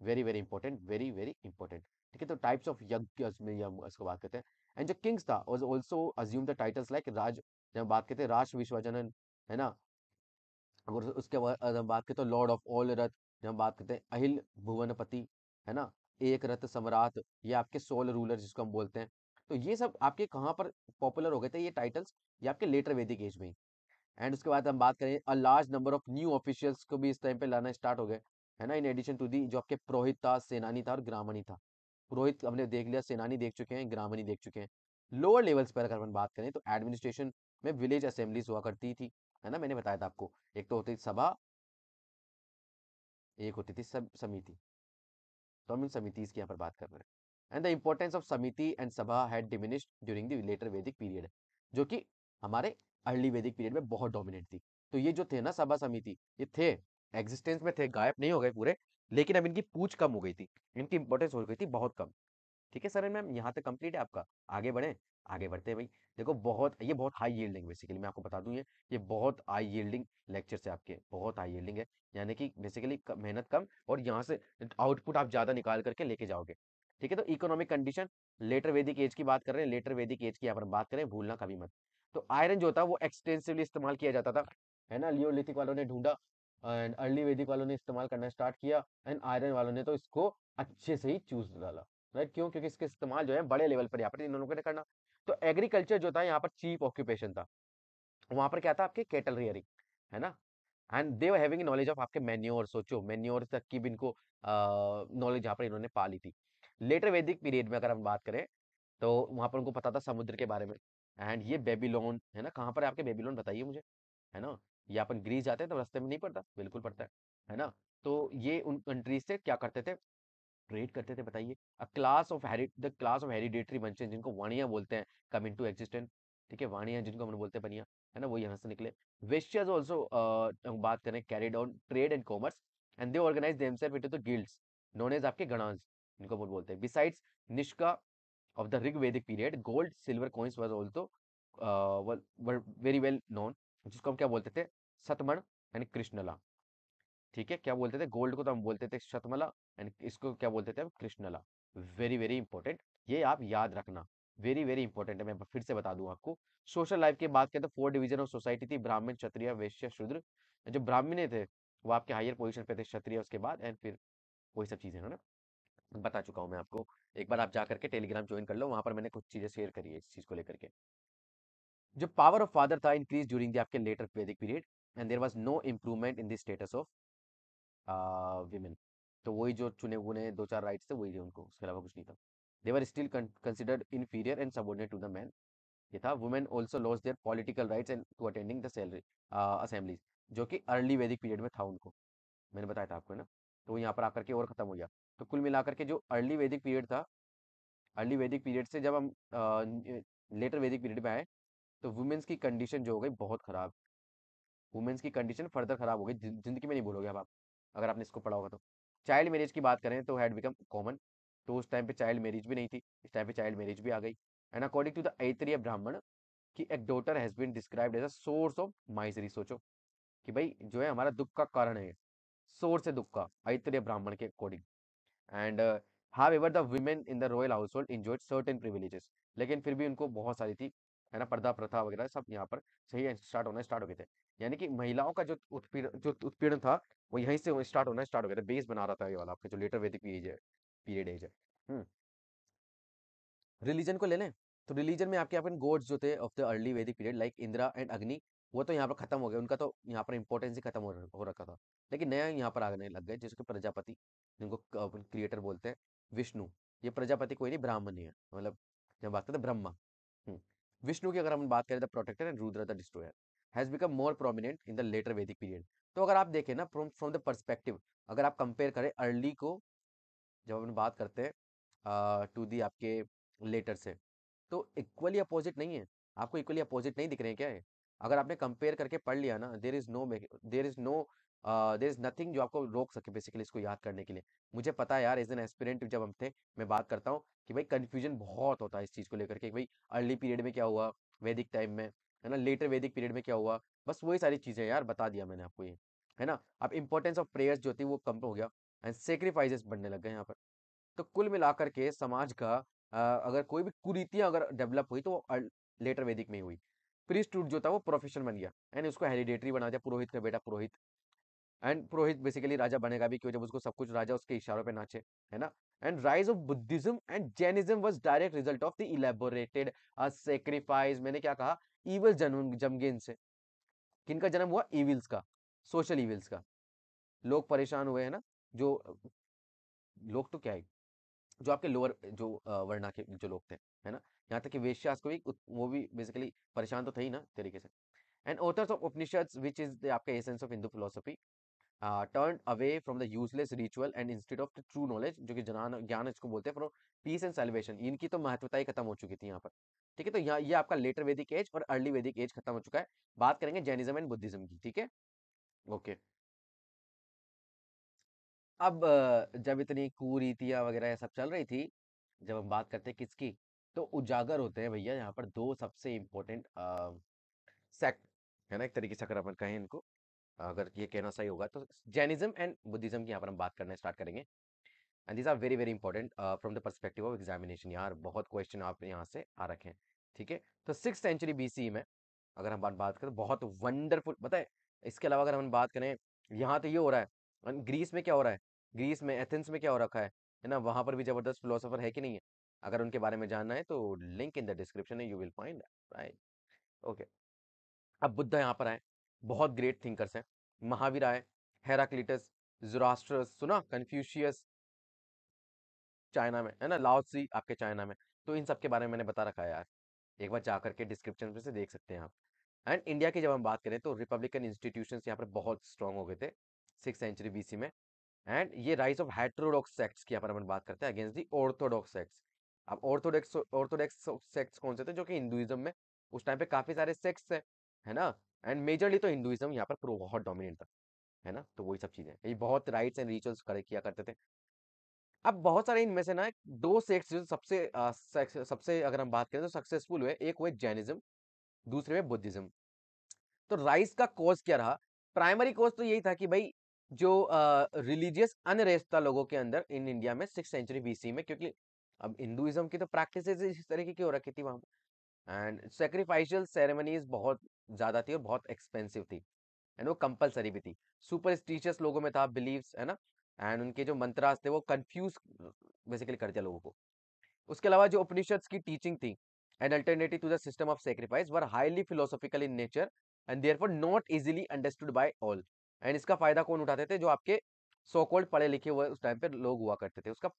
very very important very very important ठीक है तो टाइप्स ऑफ यज्ञ में हम इसको बात करते हैं एंड जो किंग्स था was also assume the titles like Raj जब बात करते हैं राष्ट्र विश्वजनन है ना और उसके बाद हम बात करते हैं लॉर्ड ऑफ ऑल रथ जब हम बात करते हैं अहिल भुवनपति है ना एक रथ सम्राट ये आपके सोल रूलर जिसको हम बोलते हैं तो ये सब आपके कहाँ पर पॉपुलर हो गए थे ये टाइटल्स ये आपके लेटर वैदिक एज में एंड उसके बाद हम बात करें a large number of new officials को भी इस टाइम पे लाना स्टार्ट हो गए है ना इन एडिशन टू दी जो आपके पुरोहित था सेनानी था और ग्रामणी था पुरोहित हमने देख लिया सेनानी देख चुके हैं ग्रामणी देख चुके हैं लोअर लेवल्स पर अगर हम बात करें तो एडमिनिस्ट्रेशन में विलेज असेंबलीज हुआ करती थी है ना मैंने बताया था आपको एक तो होती थी सभा एक होती थी सब समिति तो हम इन समिति की यहाँ पर बात कर रहे हैं and the importance of Samiti and Sabha had diminished during the later वैदिक पीरियड जो कि हमारे अर्ली वैदिक पीरियड में बहुत डोमिनेट थी तो ये जो थे ना सभा समिति ये थे एग्जिस्टेंस में थे गायब नहीं हो गए पूरे लेकिन अब इनकी पूछ कम हो गई थी इनकी इंपॉर्टेंस हो गई थी बहुत कम ठीक है सर मैम यहाँ तक कंप्लीट है आपका आगे बढ़े आगे बढ़ते हैं भाई देखो बहुत ये बहुत हाई यील्डिंग बेसिकली मैं आपको बता दूं ये ये बहुत हाई यील्डिंग लेक्चर है आपके बहुत हाई यील्डिंग है यानी कि बेसिकली मेहनत कम और यहाँ से आउटपुट आप ज़्यादा निकाल करके लेके जाओगे ठीक है तो economic condition later Vedic age की बात कर रहे हैं लेटर वैदिक एज की यहाँ पर बात करें भूलना कभी मत तो आयरन जो था वो एक्सटेंसिवली इस्तेमाल किया जाता था है ना लियोलिथिक वालों ने ढूंढा एंड अर्ली वैदिक वालों ने इस्तेमाल करना स्टार्ट किया एंड आयरन वालों ने तो इसको अच्छे से ही चूज डाला राइट क्यों क्योंकि इसके इस्तेमाल जो है बड़े लेवल पर यहाँ पर इन लोगों ने करना तो एग्रीकल्चर जो था यहाँ पर चीप ऑक्यूपेशन था वहाँ पर क्या था आपके कैटल रियरिंग है ना and they having knowledge of आपके मेन्योर सोचो मेन्योर तक की भी इनको नॉलेज यहाँ पर इन्होंने पा ली थी लेटर वैदिक पीरियड में अगर हम बात करें तो वहाँ पर उनको पता था समुद्र के बारे में एंड ये बेबीलोन है ना कहाँ पर है आपके बेबीलोन बताइए मुझे है ना ये अपन ग्रीस जाते हैं तो रास्ते में नहीं पड़ता बिल्कुल पड़ता है है ना तो ये उन कंट्रीज से क्या करते थे ट्रेड करते थे बताइए a class of herit the class of hereditary merchants जिनको वाणिया बोलते हैं कम टू एक्सिस्टेंट ठीक है वाणिया जिनको हम बोलते हैं बनिया है ना वो यहाँ से निकले वेस्टियर्स ऑल्सो हम बात करें carried on trade and commerce and they organise themselves the guilds known as आपके गणाज इनको गोल्ड बोलते हैं besides nishka of the Rig Vedic period gold silver coins was also uh, well, were very जिसको हम क्या बोलते थे सतमण यानी कृष्णला ठीक है क्या बोलते थे गोल्ड को तो हम बोलते थे सतमला एंड इसको क्या बोलते थे हम कृष्णला वेरी वेरी इंपॉर्टेंट ये आप याद रखना वेरी वेरी इंपॉर्टेंट है मैं फिर से बता दूं आपको सोशल लाइफ की बात करें तो फोर डिवीजन ऑफ सोसाइटी थी ब्राह्मण क्षत्रिय वैश्य शूद्र जो ब्राह्मण थे वो आपके हायर पोजिशन पे थे क्षत्रिय उसके बाद एंड फिर वही सब चीजें है ना बता चुका हूँ मैं आपको एक बार आप जा करके टेलीग्राम ज्वाइन कर लो वहां पर मैंने कुछ चीजें शेयर करी है इस चीज को लेकर के जो पावर ऑफ फादर था इंक्रीज ड्यूरिंग द आपके लेटर वैदिक period and there was no improvement in the status of women तो वही जो चुने हुए दो चार राइट्स थे वही थे उनको उसके अलावा कुछ नहीं था they were still considered inferior and subordinate to the man ये था women also lost their political rights and to attending the salary assemblies जो कि अर्ली वैदिक पीरियड में था उनको मैंने बताया था आपको है ना तो यहाँ पर आकर के और खत्म हो गया तो कुल मिलाकर के जो अर्ली वैदिक पीरियड था अर्ली वैदिक पीरियड से जब हम लेटर वैदिक पीरियड में आए तो वुमेन्स की कंडीशन जो हो गई बहुत ख़राब वुमेन्स की कंडीशन फर्दर ख़राब हो गई जिंदगी में नहीं भूलोगे अब आप अगर आपने इसको पढ़ा होगा तो चाइल्ड मैरिज की बात करें तो हैड बिकम कॉमन तो उस टाइम पे चाइल्ड मैरिज भी नहीं थी इस टाइम पे चाइल्ड मैरिज भी आ गई and according to the Aitareya Brahmana कि एक daughter has been described as a source of misery सोचो कि भाई जो है हमारा दुख का कारण है सोर्स है दुख का ऐतरीय ब्राह्मण के according and however the women in the royal household enjoy certain privileges लेकिन फिर भी उनको बहुत सारी थी है ना पर्दा प्रथा वगैरह सब यहाँ पर सही स्टार्ट होना स्टार्ट हो गए थे यानी कि महिलाओं का जो उत्पीड़न जो उत्पीड़न था वो यहीं से स्टार्ट होना स्टार्ट हो गया था बेस बना रहा था ये वाला आपका जो लेटर वैदिक पीरियड है पीरियड एज है रिलीजन को ले लें तो रिलीजन में आपके यहाँ गोड्स जो थे ऑफ द अर्ली वैदिक period like Indra and Agni वो तो यहाँ पर खत्म हो गए उनका तो यहाँ पर इंपॉर्टेंस ही खत्म हो रखा था लेकिन नया यहाँ पर आने लग गए जिसके प्रजापति जिनको क्रिएटर बोलते हैं विष्णु ये प्रजापति कोई नहीं ब्राह्मण है मतलब जब बात करते ब्रह्मा हम्म। विष्णु की अगर हम बात करें the protector and Rudra the destroyer has become more prominent in the later वैदिक पीरियड तो अगर आप देखें ना फ्रॉम फ्रॉम द परस्पेक्टिव अगर आप कंपेयर करें अर्ली को जब हम बात करते हैं टू दी आपके लेटर से तो इक्वली अपोजिट नहीं है आपको इक्वली अपोजिट नहीं दिख रहे हैं क्या है अगर आपने कंपेयर करके पढ़ लिया ना there is no there is no there is nothing जो आपको रोक सके बेसिकली इसको याद करने के लिए मुझे पता है यार एज एन एस्पिरेंट जब हम थे मैं बात करता हूँ कि भाई कन्फ्यूजन बहुत होता है इस चीज़ को लेकर के भाई अर्ली पीरियड में क्या हुआ वैदिक टाइम में है ना लेटर वैदिक पीरियड में क्या हुआ बस वही सारी चीज़ें यार बता दिया मैंने आपको ये है ना अब इंपॉर्टेंस ऑफ प्रेयर्स जो थी वो कम हो गया एंड सेक्रीफाइजेस बढ़ने लग गए यहाँ पर तो कुल मिलाकर के समाज का आ, अगर कोई भी कुरीतियाँ अगर डेवलप हुई तो वो लेटर वैदिक में ही हुई प्रिस्टूट जो था वो प्रोफेशन बन गया एंड उसको हेरिडेटरी बना दिया पुरोहित का बेटा पुरोहित एंड पुरोहित बेसिकली राजा बनेगा भी क्यों जब उसको सब कुछ राजा उसके इशारों पे नाचे है ना and rise of Buddhism and Jainism was direct result of the elaborated uh, sacrifice मैंने क्या कहा इविल जन्म जमगेन से किनका जन्म हुआ इविल्स का सोशल इविल्स का लोग परेशान हुए है ना जो लोग तो क्या है जो आपके लोअर जो वर्णा के जो लोग थे है ना यहाँ तक कि वेश्यास को भी वो भी बेसिकली परेशान तो थे ही ना तरीके से and authors of Upanishads which is आपका essence of Hindu philosophy turn away from the useless ritual and instead of the true knowledge जो कि जनान ज्ञान इसको बोलते हैं फ्रॉम पीस एंड सेलिब्रेशन इनकी तो महत्वता ही खत्म हो चुकी थी यहाँ पर ठीक है तो यहाँ ये यह आपका लेटर वैदिक एज और अर्ली वैदिक एज खत्म हो चुका है बात करेंगे जैनिज्म एंड बुद्धिज्म की ठीक है ओके अब जब इतनी कुरीतियाँ वगैरह सब चल रही थी जब हम बात करते हैं किसकी तो उजागर होते हैं भैया यहाँ पर दो सबसे इम्पोर्टेंट सेक्ट है ना एक तरीके से अगर अपन कहें इनको अगर ये कहना सही होगा तो जैनिज्म एंड बुद्धिज्म की यहाँ पर हम बात करना स्टार्ट करेंगे and this are very very important from the perspective of examination यार बहुत क्वेश्चन आप यहाँ से आ रखे हैं ठीक है तो सिक्स सेंचुरी बी में अगर हम बात बात करें तो बहुत वंडरफुल बताए इसके अलावा अगर हम बात करें यहाँ तो ये हो रहा है ग्रीस में क्या हो रहा है ग्रीस में एथेंस में क्या हो रखा है है ना वहाँ पर भी जबरदस्त फिलोसोफर है कि नहीं है अगर उनके बारे में जानना है तो लिंक इन द डिस्क्रिप्शन है you will find right okay अब बुद्ध यहाँ पर आए बहुत ग्रेट थिंकर्स हैं आए हेराक्लिटस जुरास्ट्रस सुना कन्फ्यूशियस चाइना में है ना लाओसी आपके चाइना में तो इन सब के बारे में मैंने बता रखा है यार एक बार जाकर के डिस्क्रिप्शन में से देख सकते हैं आप एंड इंडिया की जब हम बात करें तो रिपब्लिकन इंस्टीट्यूशन यहाँ पर बहुत स्ट्रॉन्ग हो गए थे सिक्स सेंचुरी बीसी में एंड ये राइज ऑफ हाइट्रोडॉक्स सेक्ट्स की यहाँ पर हम बात करते हैं अगेंस्ट दी ऑर्थोडॉक्स सेक्ट्स अब ऑर्थोडॉक्स ऑर्थोडॉक्स सेक्ट्स कौन से थे जो कि हिंदुइज्म में उस टाइम पे काफी सारे सेक्ट्स हैं है ना एंड मेजरली तो हिंदुइज्म यहाँ पर बहुत डोमिनेट था है ना तो वही सब चीज़ें ये बहुत राइट्स एंड रिचुअल्स किया करते थे अब बहुत सारे इनमें से ना दो सेक्ट्स जो सबसे आ, सबसे अगर हम बात करें तो सक्सेसफुल हुए एक हुए जैनिज्म दूसरे हुए बुद्धिज्म तो राइस का कोज क्या रहा प्राइमरी कोज तो यही था कि भाई जो रिलीजियस अनरेस्ट था लोगों के अंदर इन इंडिया में सिक्स सेंचुरी बीसी में क्योंकि अब हिंदुइज्म की तो प्रैक्टिस इस तरीके की हो रखी थी वहां पर एंड सेक्रीफाइशियल सेरेमनीज बहुत ज़्यादा थी और बहुत एक्सपेंसिव थी एंड वो कंपलसरी भी थी सुपर स्टीचियस लोगों में था बिलीव है ना एंड उनके जो मंत्रास थे वो कंफ्यूज बेसिकली कर दिया लोगों को उसके अलावा जो उपनिषद की टीचिंग थी an alternative to the system of sacrifice were highly philosophical in nature and therefore not easily understood by all and इसका फायदा कौन उठाते थे जो आपके सोकोल्ड पढ़े लिखे हुए उस टाइम पर लोग हुआ करते थे उसका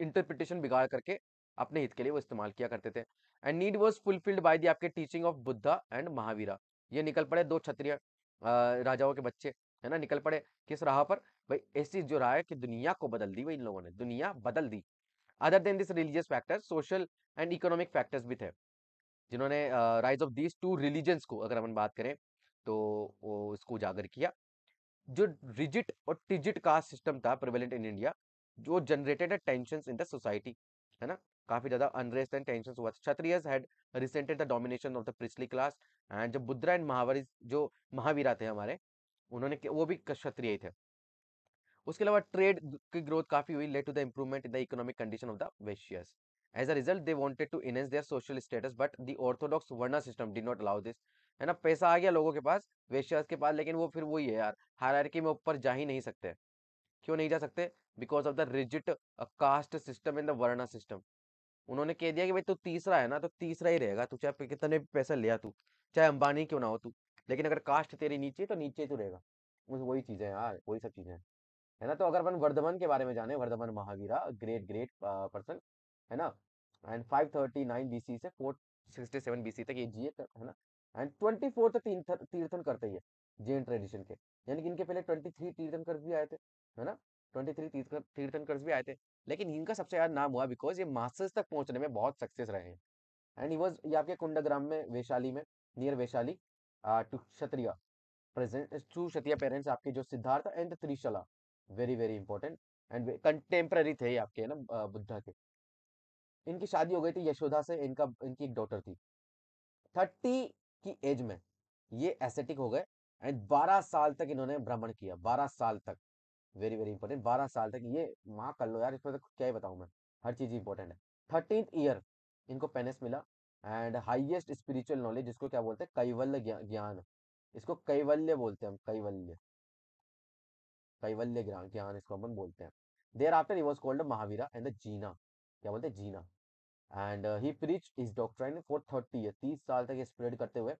इंटरप्रिटेशन बिगाड़ करके अपने हित के लिए वो इस्तेमाल किया करते थे and need was fulfilled by the आपके teaching of Buddha and Mahavira ये निकल पड़े दो क्षत्रिय राजाओं के बच्चे है ना निकल पड़े किस राह पर भाई ऐसी जो राय कि दुनिया को बदल दी भाई इन लोगों ने दुनिया बदल दी other than this religious factor social and economic factors भी थे जिन्होंने rise of these two religions को अगर हम बात करें तो वो इसको उजागर किया जो रिजिट और टिजिट कास्ट सिस्टम था प्रिवेलेंट इन इंडिया जो generated tension in the society है ना काफी ज्यादा अनरेस्ट एंड टेंशन हुआ Kshatriyas had resented the domination of the priestly class and जो बुद्रा एंड महावारी जो महावीरा थे हमारे उन्होंने वो भी क्षत्रिय थे उसके अलावा ट्रेड की ग्रोथ काफी हुई led to the improvement in the economic condition of the Vaishyas as a result they wanted to enhance their social status but the orthodox Varna system did not allow this है ना पैसा आ गया लोगों के पास वेशियस के पास लेकिन वो फिर वही है यार हायरार्की में ऊपर जा ही नहीं सकते क्यों नहीं जा सकते because of the rigid caste system in the varna system उन्होंने कह दिया कि भाई तू तीसरा है ना तो तीसरा ही रहेगा तू चाहे कितने भी पैसा लिया तू चाहे अंबानी क्यों ना हो तू लेकिन अगर कास्ट तेरी नीचे तो नीचे तो रहेगा वही चीज़ें यार वही सब चीज़ें है ना तो अगर अपन वर्धमान के बारे में जाने Vardhamana Mahavira great great person है ना and five thirty nine B C से सिक्सटी सेवन बी सी तक ये जिए है ना एंड फोर तक तीर्थन करते ही है जैन ट्रेडिशन के यानी कि इनके पहले ट्वेंटी थ्री तीर्थन कर भी आए थे है ना ट्वेंटी थ्री भी आए थे लेकिन इनका सबसे ज्यादा नाम हुआ बिकॉज ये मास्टर्स तक पहुंचने में बहुत सक्सेस रहे हैं एंड वॉज ये आपके कुंडग्राम में वैशाली में near Vaishali to Kshatriya present to Kshatriya parents आपके जो Siddhartha and Trishala very very important and contemporary थे आपके ना बुद्धा के इनकी शादी हो गई थी यशोदा से इनका इनकी एक डॉटर थी थर्टी की एज में ये एसेटिक हो गए एंड बारह साल तक इन्होंने भ्रमण किया बारह साल तक वेरी वेरी इंपॉर्टेंट बारह साल तक ये माँ कर लो यार इस तो क्या ही बताऊँ मैं हर चीज़ इंपॉर्टेंट है थर्टीन ईयर इनको पेनेस मिला एंड हाइएस्ट स्पिरिचुअल नॉलेज जिसको क्या बोलते हैं कैवल्य ज्ञान इसको कैवल्य बोलते हैं हम कैवल्य कैवल्य ज्ञान इसको हम बोलते हैं there after he was called Mahavira and Jina क्या बोलते हैं Jina and he preach his doctrine for thirty year तीस साल तक स्प्रेड करते हुए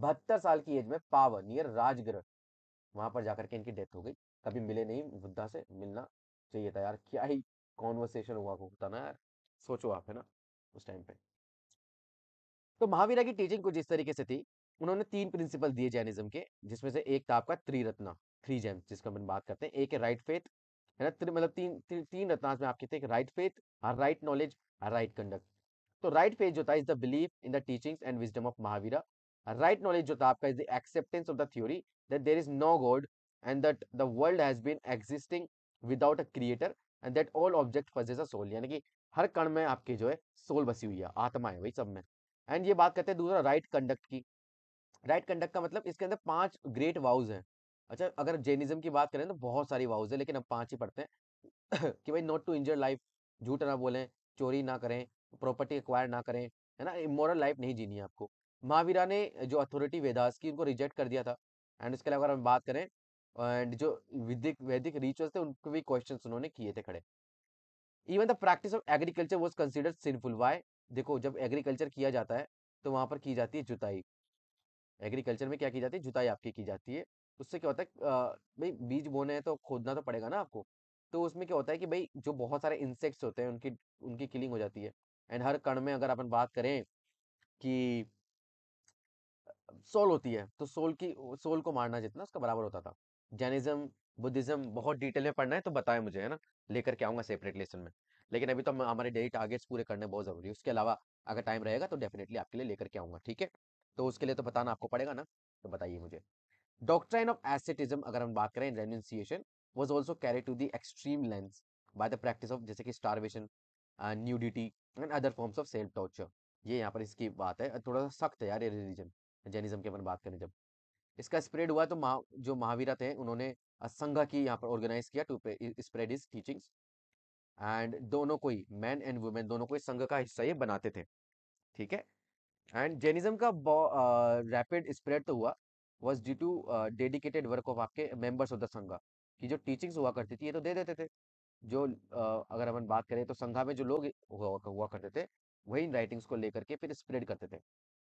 बहत्तर साल की एज में पावर नियर राजगृह वहां पर जाकर के इनकी डेथ हो गई कभी मिले नहीं बुद्धा से मिलना चाहिए था यार क्या ही कॉन्वर्सेशन हुआ होता ना यार सोचो आप है ना उस टाइम पे तो महावीरा की टीचिंग कुछ इस तरीके से थी उन्होंने तीन प्रिंसिपल दिए जैनिज्म के जिसमें से एक था आपका त्रिरत्ना थ्री जैम जिसका हम बात करते हैं एक है राइट फेथ है ना मतलब तीन ती, तीन रत्नांश में आपके थे right faith right knowledge right conduct तो राइट फेथ जो था is the belief in the teachings and wisdom of Mahavira right knowledge जो था आपका is the acceptance of the theory that there is no god and that the world has been existing without a creator and that all object possess a soul यानी कि हर कण में आपके जो है सोल बसी हुई है आत्मा है वही सब में एंड ये बात करते हैं दूसरा राइट कंडक्ट की राइट कंडक्ट का मतलब इसके अंदर पांच ग्रेट वाउज हैं अच्छा अगर जैनिज्म की बात करें तो बहुत सारी वाउज है लेकिन हम पांच ही पढ़ते हैं *coughs* कि भाई नॉट टू इंजर लाइफ झूठ ना बोलें चोरी ना करें प्रॉपर्टी एक्वायर ना करें है ना इमोरल लाइफ नहीं जीनी है आपको महावीरा ने जो अथॉरिटी वेदास की उनको रिजेक्ट कर दिया था एंड इसके अलावा अगर हम बात करें एंड जो विधिक वैदिक रिचुअल्स थे उनके भी क्वेश्चन उन्होंने किए थे खड़े even the practice of agriculture was considered sinful why देखो जब एग्रीकल्चर किया जाता है तो वहाँ पर की जाती है जुताई एग्रीकल्चर में क्या की जाती है जुताई आपकी की जाती है उससे क्या होता है भाई बीज बोने हैं तो खोदना तो पड़ेगा ना आपको तो उसमें क्या होता है कि भाई जो बहुत सारे इंसेक्ट्स होते हैं उनकी उनकी किलिंग हो जाती है एंड हर कण में अगर अपन बात करें कि सोल होती है तो सोल की सोल को मारना जितना उसका बराबर होता था जैनिज्म बुद्धिज्म बहुत डिटेल में पढ़ना है तो बताए मुझे है ना लेकर के आऊँगा सेपरेट लेसन में लेकिन अभी तो हमारे डेली टारगेट्स पूरे करने बहुत जरूरी है उसके अलावा अगर टाइम रहेगा तो डेफिनेटली आपके लिए लेकर के आऊँगा ठीक है तो उसके लिए तो बताना आपको पड़ेगा ना तो बताइए मुझे डॉक्ट्राइन ऑफ एसेटिज्म अगर हम बात करें renunciation was also carry to the extreme length by the practice of जैसे कि starvation nudity and other forms of self torture ये यहाँ पर इसकी बात है थोड़ा सा सख्त है यार ये रिलीजन जैनिज्म की अपन बात करें जब इसका स्प्रेड हुआ तो महा जो महावीरा थे उन्होंने संघ की यहाँ पर ऑर्गेनाइज किया to spread his teaching and दोनों को ही मैन एंड वुमेन दोनों को ही संघ का हिस्सा ये बनाते थे ठीक है एंड जेनिज्म का रैपिड स्प्रेड तो हुआ was due to dedicated work of आपके मेम्बर्स ऑफ द संघा की जो टीचिंग्स हुआ करती थी ये तो दे देते थे जो uh, अगर अपन बात करें तो संघा में जो लोग हुआ, हुआ करते थे वही इन राइटिंग्स को लेकर के फिर स्प्रेड करते थे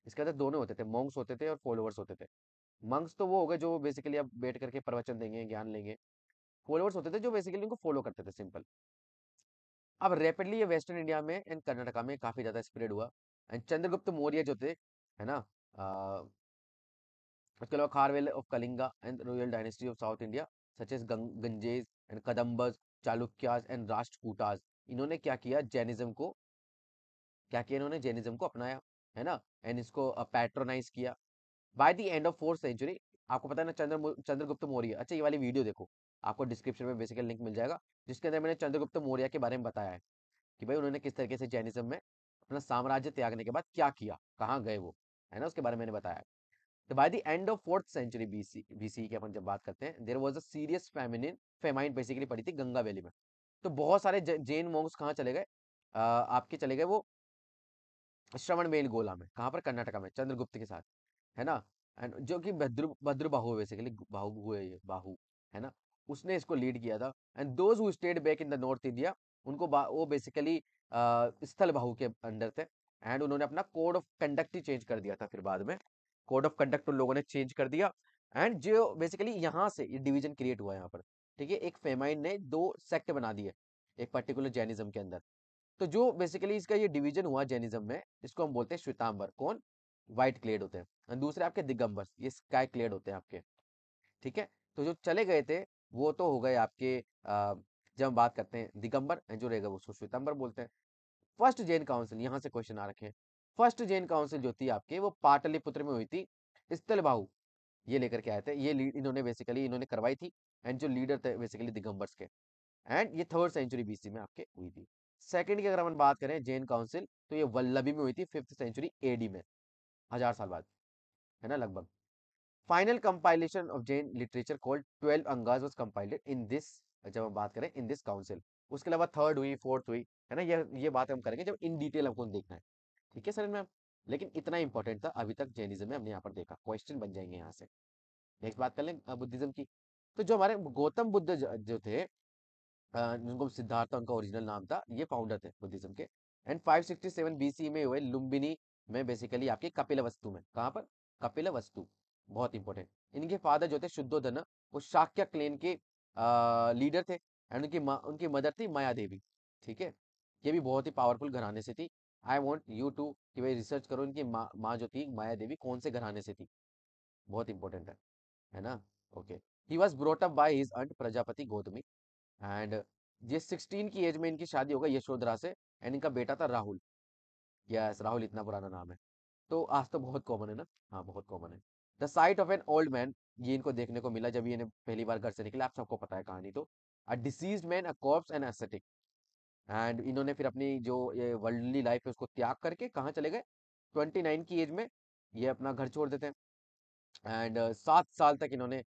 इसके अंदर दोनों होते थे मॉन्ग्स होते थे और फॉलोअर्स होते थे मंक्स तो वो हो गए जो बेसिकली अब बैठ करके प्रवचन देंगे ज्ञान लेंगे फॉलोअर्स होते थे जो बेसिकली उनको फॉलो करते थे सिंपल अब रैपिडली ये वेस्टर्न इंडिया में एंड कर्नाटका में काफी ज्यादा स्प्रेड हुआ एंड चंद्रगुप्त मौर्य जो थे है ना आ, उसके अलावा Kharavela of Kalinga and royal dynasty of south India such as Gangas and Kadambas Chalukyas and Rashtrakutas इन्होंने क्या किया जैनिज्म को क्या किया इन्होंने जैनिज्म को अपनाया है ना एंड इसको पैट्रोनाइज किया by the end of fourth century आपको पता है ना चंद्र चंद्रगुप्त मौर्य अच्छा ये वाली वीडियो देखो आपको डिस्क्रिप्शन में बेसिकल लिंक मिल जाएगा जिसके अंदर मैंने चंद्रगुप्त मौर्य के बारे में बताया है कि भाई उन्होंने किस तरीके से जैनिज्म में अपना साम्राज्य त्यागने के बाद क्या किया कहाँ गए वो है ना उसके बारे में मैंने बताया तो by the end of fourth century B C की अपन जब बात करते हैं there was a serious famine famine basically पड़ी थी गंगा वैली में तो बहुत सारे जैन मोंग्स कहाँ चले गए आपके चले गए वो श्रवण मेल गोला में कहाँ पर कर्नाटका में चंद्रगुप्त के साथ है ना एंड जो कि भद्र भद्र बाहु बेसिकली बाहु हुए ये बाहु है ना उसने इसको लीड किया था and those who stayed back in the north India उनको वो बेसिकली स्थल बाहु के अंदर थे एंड उन्होंने अपना कोड ऑफ कंडक्ट ही चेंज कर दिया था फिर बाद में कोड ऑफ कंडक्ट उन लोगों ने चेंज कर दिया एंड जो बेसिकली यहाँ से ये डिवीजन क्रिएट हुआ यहाँ पर ठीक है एक फेमाइन ने दो सेक्ट बना दिए एक पर्टिकुलर जैनिज्म के अंदर तो जो बेसिकली इसका ये डिवीजन हुआ जैनिज्म में इसको हम बोलते हैं श्वेतांबर कौन व्हाइट क्लेड होते हैं दूसरे आपके दिगंबर्स ये स्काई क्लेड होते हैं आपके ठीक है तो जो चले गए थे वो तो हो गए आपके जब हम बात करते हैं दिगंबर जो रहेगा उसको श्वेतंबर बोलते हैं फर्स्ट जैन काउंसिल यहाँ से क्वेश्चन आ रखे फर्स्ट जैन काउंसिल जो थी आपके वो पाटलिपुत्र में हुई थी बाहू ये लेकर के आए थे ये इन्होंने बेसिकली इन्होंने करवाई थी एंड जो लीडर थे बेसिकली दिगंबर्स के एंड ये थर्ड सेंचुरी बीसी में आपके हुई थी सेकंड की अगर हम बात करें जैन काउंसिल तो ये वल्लभी में हुई थी फिफ्थ सेंचुरी एडी में हजार साल बाद है ना लगभग final compilation of Jain literature called twelve Angas was compiled in this जब हम बात करें इन दिस काउंसिल उसके अलावा थर्ड हुई फोर्थ हुई है ना ये ये बात हम करेंगे जब इन डिटेल हमको देखना है ठीक है सर मैम लेकिन इतना इंपॉर्टेंट था अभी तक जैनिज्म में हमने यहाँ पर देखा क्वेश्चन बन जाएंगे यहाँ से नेक्स्ट बात कर लें बुद्धिज्म की तो जो हमारे गौतम बुद्ध जो थे जिनको सिद्धार्थ उनका ओरिजिनल नाम था ये फाउंडर थे बुद्धिज्म के एंड 567 बीसी में हुए लुम्बिनी में बेसिकली आपके कपिल वस्तु में कहाँ पर कपिल वस्तु बहुत इंपॉर्टेंट इनके फादर जो थे शुद्धोधन वो शाक्य क्लेन के आ, लीडर थे एंड उनकी मा, उनकी मदर थी माया देवी ठीक है ये भी बहुत ही पावरफुल घराने से थी आई वॉन्ट यू टू कि भाई रिसर्च करो इनकी माँ माँ जो थी माया देवी कौन से घराने से थी बहुत इंपॉर्टेंट है है ना okay he was brought up by his aunt Prajapati Gautami and ये सिक्सटीन की एज में इनकी शादी होगा यशोधरा से एंड इनका बेटा था राहुल यस राहुल इतना पुराना नाम है तो आज तो बहुत कॉमन है ना हाँ बहुत कॉमन है the sight of an old man ये इनको देखने को मिला जब ये पहली बार घर से निकला आप सबको पता है कहानी तो a disease man a corpse an ascetic and इन्होंने फिर अपनी जो ये वर्ल्डली लाइफ है उसको त्याग करके कहाँ चले गए ट्वेंटी नाइन की एज में ये अपना घर छोड़ देते हैं एंड uh, सात साल तक इन्होंने uh,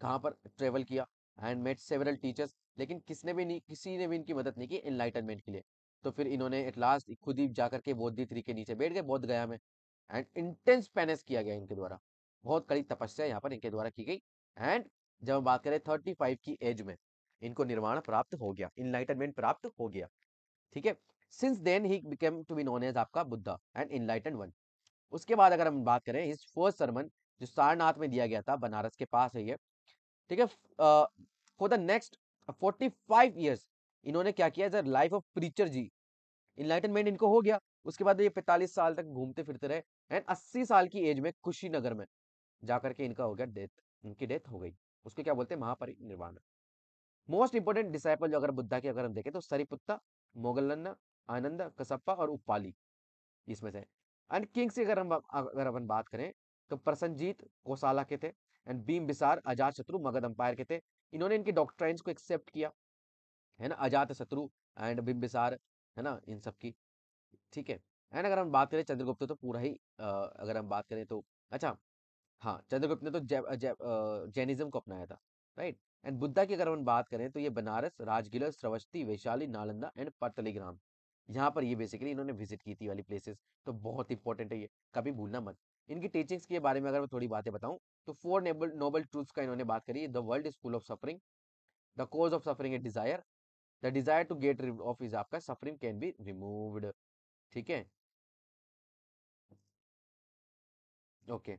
कहाँ पर ट्रेवल किया एंड मेट सेवरल टीचर्स लेकिन किसने भी नहीं किसी ने भी इनकी मदद नहीं की इनलाइटनमेंट के लिए तो फिर इन्होंने एट लास्ट खुद ही जा करके बोधि थ्री के नीचे बैठ गए बौद्ध गया में एंड इंटेंस पैनेस किया गया इनके द्वारा बहुत कड़ी तपस्या यहाँ पर इनके द्वारा की गई एंड जब हम बात करें थर्टी फाइव की एज में इनको निर्माण प्राप्त हो गया इनलाइटनमेंट प्राप्त हो गया ठीक है since then he became to be known as आपका बुद्धा एंड इनलाइटन वन उसके बाद अगर हम बात करें इस फर्स्ट सरमन जो सारनाथ में दिया गया था बनारस के पास है ये ठीक है for the next forty five years इन्होंने क्या किया as a life of preacher जी इनलाइटनमेंट इनको हो गया उसके बाद ये पैंतालीस साल तक घूमते फिरते रहे एंड अस्सी साल की एज में कुशीनगर में जाकर के इनका हो गया डेथ इनकी डेथ हो गई उसको क्या बोलते हैं महापरिनिर्वाण मोस्ट इंपोर्टेंट डिसाइपल जो अगर बुद्धा की अगर हम देखें तो सरिपुत्ता मोगलन्ना आनंद कसप्पा और उपाली इसमें से एंड किंग्स की अगर हम अगर अपन बात करें तो प्रसन्नजीत कोसाला के थे एंड भीम बिसार अजात शत्रु मगध अंपायर के थे इन्होंने इनके डॉक्ट्राइंस को एक्सेप्ट किया है ना अजात शत्रु एंड बिम्बिसार है ना इन सब की ठीक है एंड अगर हम बात करें चंद्रगुप्त तो पूरा ही आ, अगर हम बात करें तो अच्छा हाँ चंद्रगुप्त ने तो जै, जै, जैनिज्म को अपनाया था राइट एंड बुद्धा की अगर हम बात करें तो ये बनारस राजगिर श्रवस्ती वैशाली नालंदा एंड पतली ग्राम यहाँ पर ये बेसिकली इन्होंने विजिट की थी वाली प्लेसेस तो बहुत इंपॉर्टेंट है ये कभी भूलना मत इनकी टीचिंग्स के बारे में अगर मैं थोड़ी बातें बताऊँ तो फोर नोबल नोबल का इन्होंने बात करी the world school of suffering the cause of suffering a desire the desire to get of is आपका सफरिंग कैन बी रिमूव्ड ठीक है ओके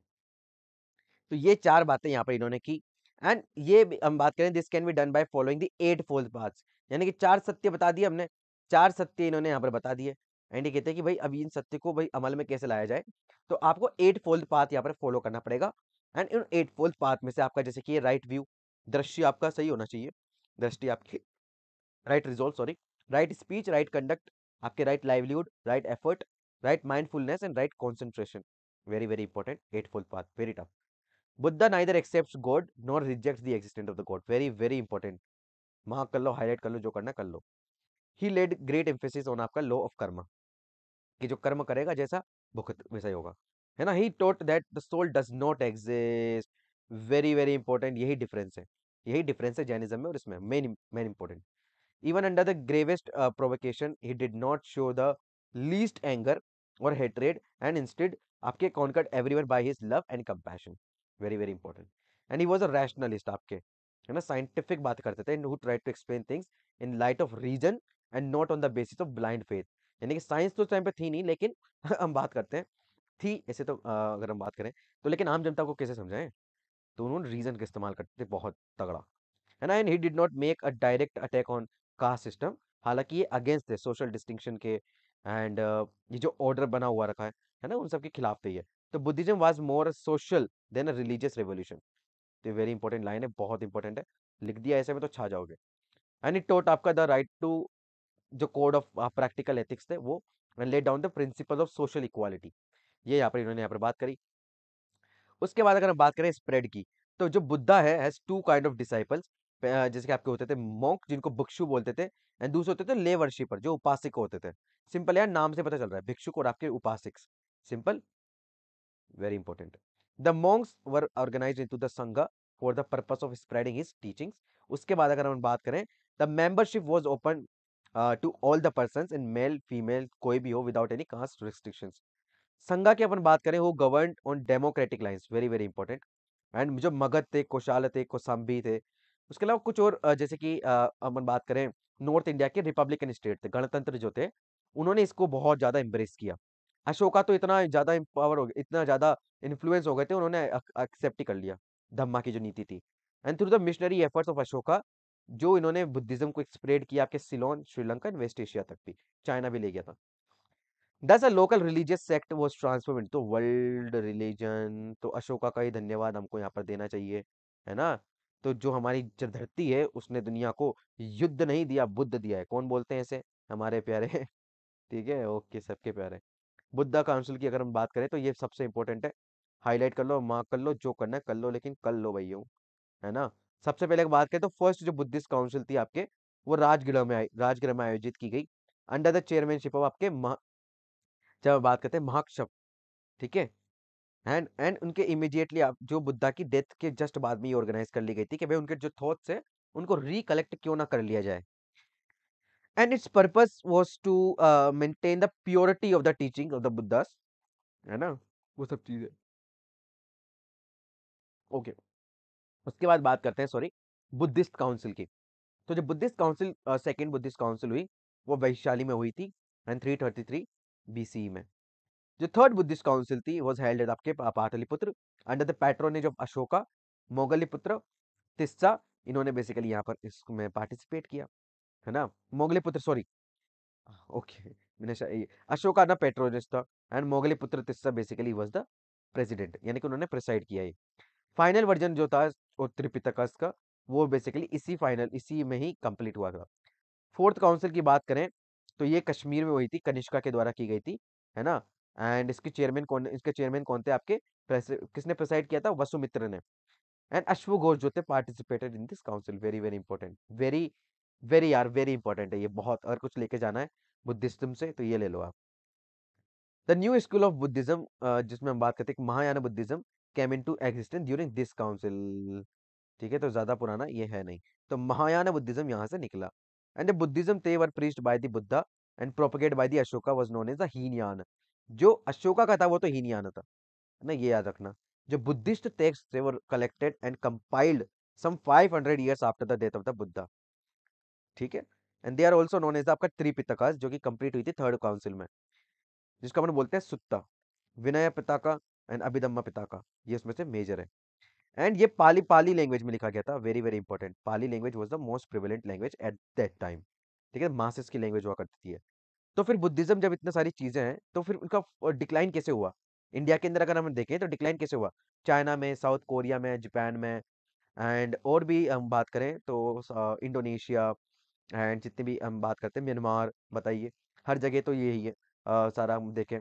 तो ये चार बातें यहाँ पर इन्होंने की एंड ये हम बात करें this can be done by following the eight fold paths यानी कि चार सत्य बता दिए हमने चार सत्य इन्होंने यहाँ पर बता दिए एंड ये कहते हैं कि भाई अभी इन सत्य को भाई अमल में कैसे लाया जाए तो आपको एट फोल्ड पाथ यहाँ पर फॉलो करना पड़ेगा and in eight fold path में से आपका जैसे कि राइट व्यू दृश्य आपका सही होना चाहिए दृष्टि आपकी right resolve sorry right speech right conduct आपके right livelihood right effort right mindfulness and right concentration very very important full path very tough Buddha neither accept god nor reject the existent of the god very very important वहां कर लो highlight कर लो जो करना कर लो he laid great emphasis on आपका लॉ ऑफ कर्म कि जो कर्म करेगा जैसा भुगत वैसा ही होगा है ना he taught that the soul does not exist very very important यही डिफरेंस है यही डिफरेंस है जैनिज्म में और इसमें main main important even under the gravest provocation he did not show the least anger और हेटरेड एंड इंस्टेड आपके conquered every one by his love and compassion very very important and he was a rationalist आपके है ना scientific बात करते थे who tried to explain things in light of reason and not on the basis of blind faith यानी कि science तो उस टाइम पर थी नहीं लेकिन *laughs* हम बात करते हैं थी ऐसे तो अगर हम बात करें तो लेकिन आम जनता को कैसे समझाएं तो उन्होंने रीजन का इस्तेमाल करते थे बहुत तगड़ा है ना and he did not make a direct attack on caste system हालांकि ये अगेंस्ट है सोशल डिस्टिंक्शन के एंड ये जो ऑर्डर बना हुआ रखा है है ना उन सब के खिलाफ थे तो ये तो Buddhism was more social than a religious revolution तो वेरी इंपॉर्टेंट लाइन है बहुत इंपॉर्टेंट है लिख दिया ऐसे में तो छा जाओगे एंड इट टोट आपका द राइट टू जो कोड ऑफ प्रैक्टिकल एथिक्स थे वो lay down the principle of social equality ये यहाँ पर इन्होंने यहाँ पर बात करी उसके बाद अगर हम बात करें स्प्रेड की तो जो बुद्धा है has two kind of disciples जैसे कि आपके होते थे मोंक जिनको भिक्षु बोलते थे एंड दूसरे होते थे ले वर्शिपर जो उपासिक होते थे सिंपल यार नाम से पता चल रहा है भिक्षुक और आपके उपासिक simple very important the monks were organise into the Sangha for the purpose of spreading his teachings उसके बाद अगर हम बात करें the membership was open to all the person in male female कोई भी हो विदाउट एनी कास्ट रिस्ट्रिक्शन संघा की अपन बात करें वो govern on democratic lines very very important and जो मगध थे कोशाल थे कोसाम्बी थे उसके अलावा कुछ और जैसे कि अमन बात करें नॉर्थ इंडिया के रिपब्लिकन स्टेट थे गणतंत्र जो थे उन्होंने इसको बहुत ज़्यादा एम्ब्रेस किया अशोका तो इतना ज़्यादा इम्पावर हो गया इतना ज़्यादा इन्फ्लुएंस हो गए थे उन्होंने एक्सेप्ट ही कर लिया धम्मा की जो नीति थी and through the missionary efforts of Ashoka जो इन्होंने बुद्धिज्म को स्प्रेड किया आपके Ceylon Sri Lanka and west Asia तक भी चाइना भी ले गया था thus a local religious sect was transform in तो टू वर्ल्ड रिलीजन तो अशोका का ही धन्यवाद हमको यहाँ पर देना चाहिए है ना तो जो हमारी धरती है उसने दुनिया को युद्ध नहीं दिया बुद्ध दिया है कौन बोलते हैं इसे हमारे प्यारे *laughs* ठीक है ओके सबके प्यारे बुद्धा काउंसिल की अगर हम बात करें तो ये सबसे इंपॉर्टेंट है हाईलाइट कर लो मार्क कर लो जो करना है कर लो लेकिन कर लो भैया है ना सबसे पहले बात करें तो फर्स्ट जो बुद्धिस्ट काउंसिल थी आपके वो राजगृह में राजगृह में आयोजित की गई अंडर द चेयरमैनशिप ऑफ आपके महा जब बात करते हैं महाक्षप ठीक है एंड एंड उनके इमीडिएटली आप जो बुद्धा की डेथ के जस्ट बाद में ये ऑर्गेनाइज कर ली गई थी कि भाई उनके जो थॉट्स है उनको रिकलेक्ट क्यों ना कर लिया जाए and its purpose was to maintain the purity of the teaching of the Buddha's है ना वो सब है ओके okay. उसके बाद बात करते हैं सॉरी बुद्धिस्ट काउंसिल की तो जो Buddhist council second Buddhist council हुई वो वैशाली में हुई थी and three thirty three B C e में जो The third Buddhist council was held at Pataliputra under the patronage of Ashoka, Mogaliputra, Tissa इन्होंने बेसिकली यहाँ पर इसमें पार्टिसिपेट किया है ना मोगलिपुत्र सॉरी ओके अशोका ना पेट्रोनिस था and Moggaliputta Tissa basically was the president यानी कि उन्होंने प्रिसाइड किया ये फाइनल वर्जन जो था और त्रिपितकस का वो बेसिकली इसी फाइनल इसी में ही कंप्लीट हुआ था फोर्थ काउंसिल की बात करें तो ये कश्मीर में हुई थी कनिष्का के द्वारा की गई थी है ना एंड इसके चेयरमैन कौन इसके चेयरमैन कौन थे आपके किसने प्रिसाइड किया था वसुमित्र ने एंड अश्व घोष जो थे participated in this council very very important very very are very important है ये बहुत अगर कुछ लेके जाना है बुद्धिज्म से तो ये ले लो आप the new school of Buddhism जिसमें हम बात करते हैं Mahayana Buddhism came into existence during this council ठीक है तो ज्यादा पुराना ये है नहीं तो महायान बुद्धिज्म यहाँ से निकला and the Buddhism they were preached by the Buddha and propagate by the Ashoka was known as the Hinayana जो अशोका का था वो तो ही नहीं आना था ना ये याद रखना जो बुद्धिस्ट टेक्स्ट थे वो collected and compiled some 500 years after the death of the Buddha ठीक है and they are also known as आपका त्रिपितकास जो कि कंप्लीट हुई थी थर्ड काउंसिल में जिसको अपन बोलते हैं सुत्ता विनय का एंड अभिदम्मा पिताका ये उसमें से मेजर है एंड ये पाली पाली लैंग्वेज में लिखा गया था very very important Pali language was the most prevalent language at that time ठीक है मासेस की लैंग्वेज हुआ करती है तो फिर बुद्धिज्म जब इतना सारी चीजें हैं तो फिर उनका डिक्लाइन कैसे हुआ इंडिया के अंदर अगर हम देखें तो डिक्लाइन कैसे हुआ चाइना में साउथ कोरिया में जापान में एंड और भी हम बात करें तो इंडोनेशिया एंड जितनी भी हम बात करते हैं म्यांमार बताइए हर जगह तो यही है आ, सारा हम देखें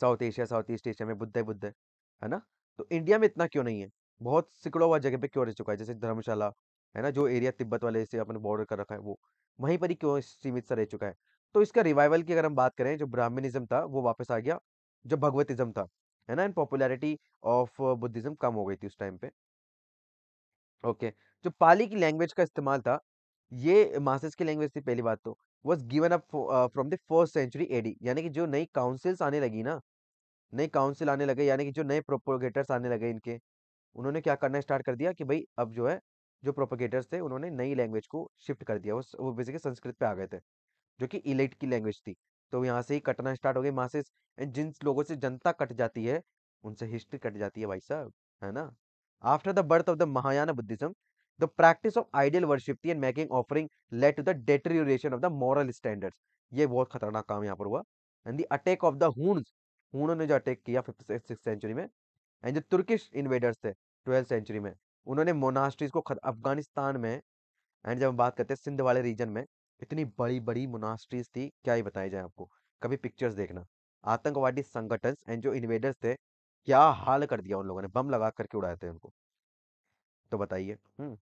South Asia South East Asia में बुद्ध है बुद्ध है ना तो इंडिया में इतना क्यों नहीं है बहुत सिकड़ों हुआ जगह पे क्यों रह चुका है जैसे धर्मशाला है ना जो एरिया तिब्बत वाले से अपने बॉर्डर कर रखा है वो वहीं पर ही क्यों सीमित सा रह चुका है तो इसका रिवाइवल की अगर हम बात करें जो ब्राह्मणिज्म था वो वापस आ गया जो भगवतिज्म था है ना एंड पॉपुलैरिटी ऑफ बुद्धिज्म कम हो गई थी उस टाइम पे ओके जो पाली की लैंग्वेज का इस्तेमाल था ये मासेस की लैंग्वेज थी पहली बात तो was given up from the first century AD यानी कि जो नई काउंसिल्स आने लगी ना नई काउंसिल आने लगे यानी कि जो नए प्रोपोगेटर्स आने लगे इनके उन्होंने क्या करना स्टार्ट कर दिया कि भाई अब जो है जो प्रोपोगेटर्स थे उन्होंने नई लैंग्वेज को शिफ्ट कर दिया वो वो बेसिकली संस्कृत पे आ गए थे जो कि इलेट की लैंग्वेज थी तो यहाँ से ही कटना स्टार्ट हो गई मासेस एंड जिन लोगों से जनता कट जाती है उनसे हिस्ट्री कट जाती है भाई साहब है ना after the birth of the Mahayana Buddhism the practice of idol worship थी and making offering led to the deterioration of the moral standard ये बहुत खतरनाक काम यहाँ पर हुआ and the attack of the Huns हूनों ने जो अटैक किया फिफ्थ सेंचुरी में एंड जो तुर्किश इन्वेडर्स थे ट्वेल्थ सेंचुरी में उन्होंने मोनास्ट्रीज को अफगानिस्तान में एंड जब हम बात करते हैं सिंध वाले रीजन में इतनी बड़ी बड़ी मोनास्ट्रीज थी क्या ही बताया जाए आपको कभी पिक्चर्स देखना आतंकवादी संगठन एंड जो इन्वेडर्स थे क्या हाल कर दिया उन लोगों ने बम लगा करके उड़ाए थे उनको तो बताइए हम्म।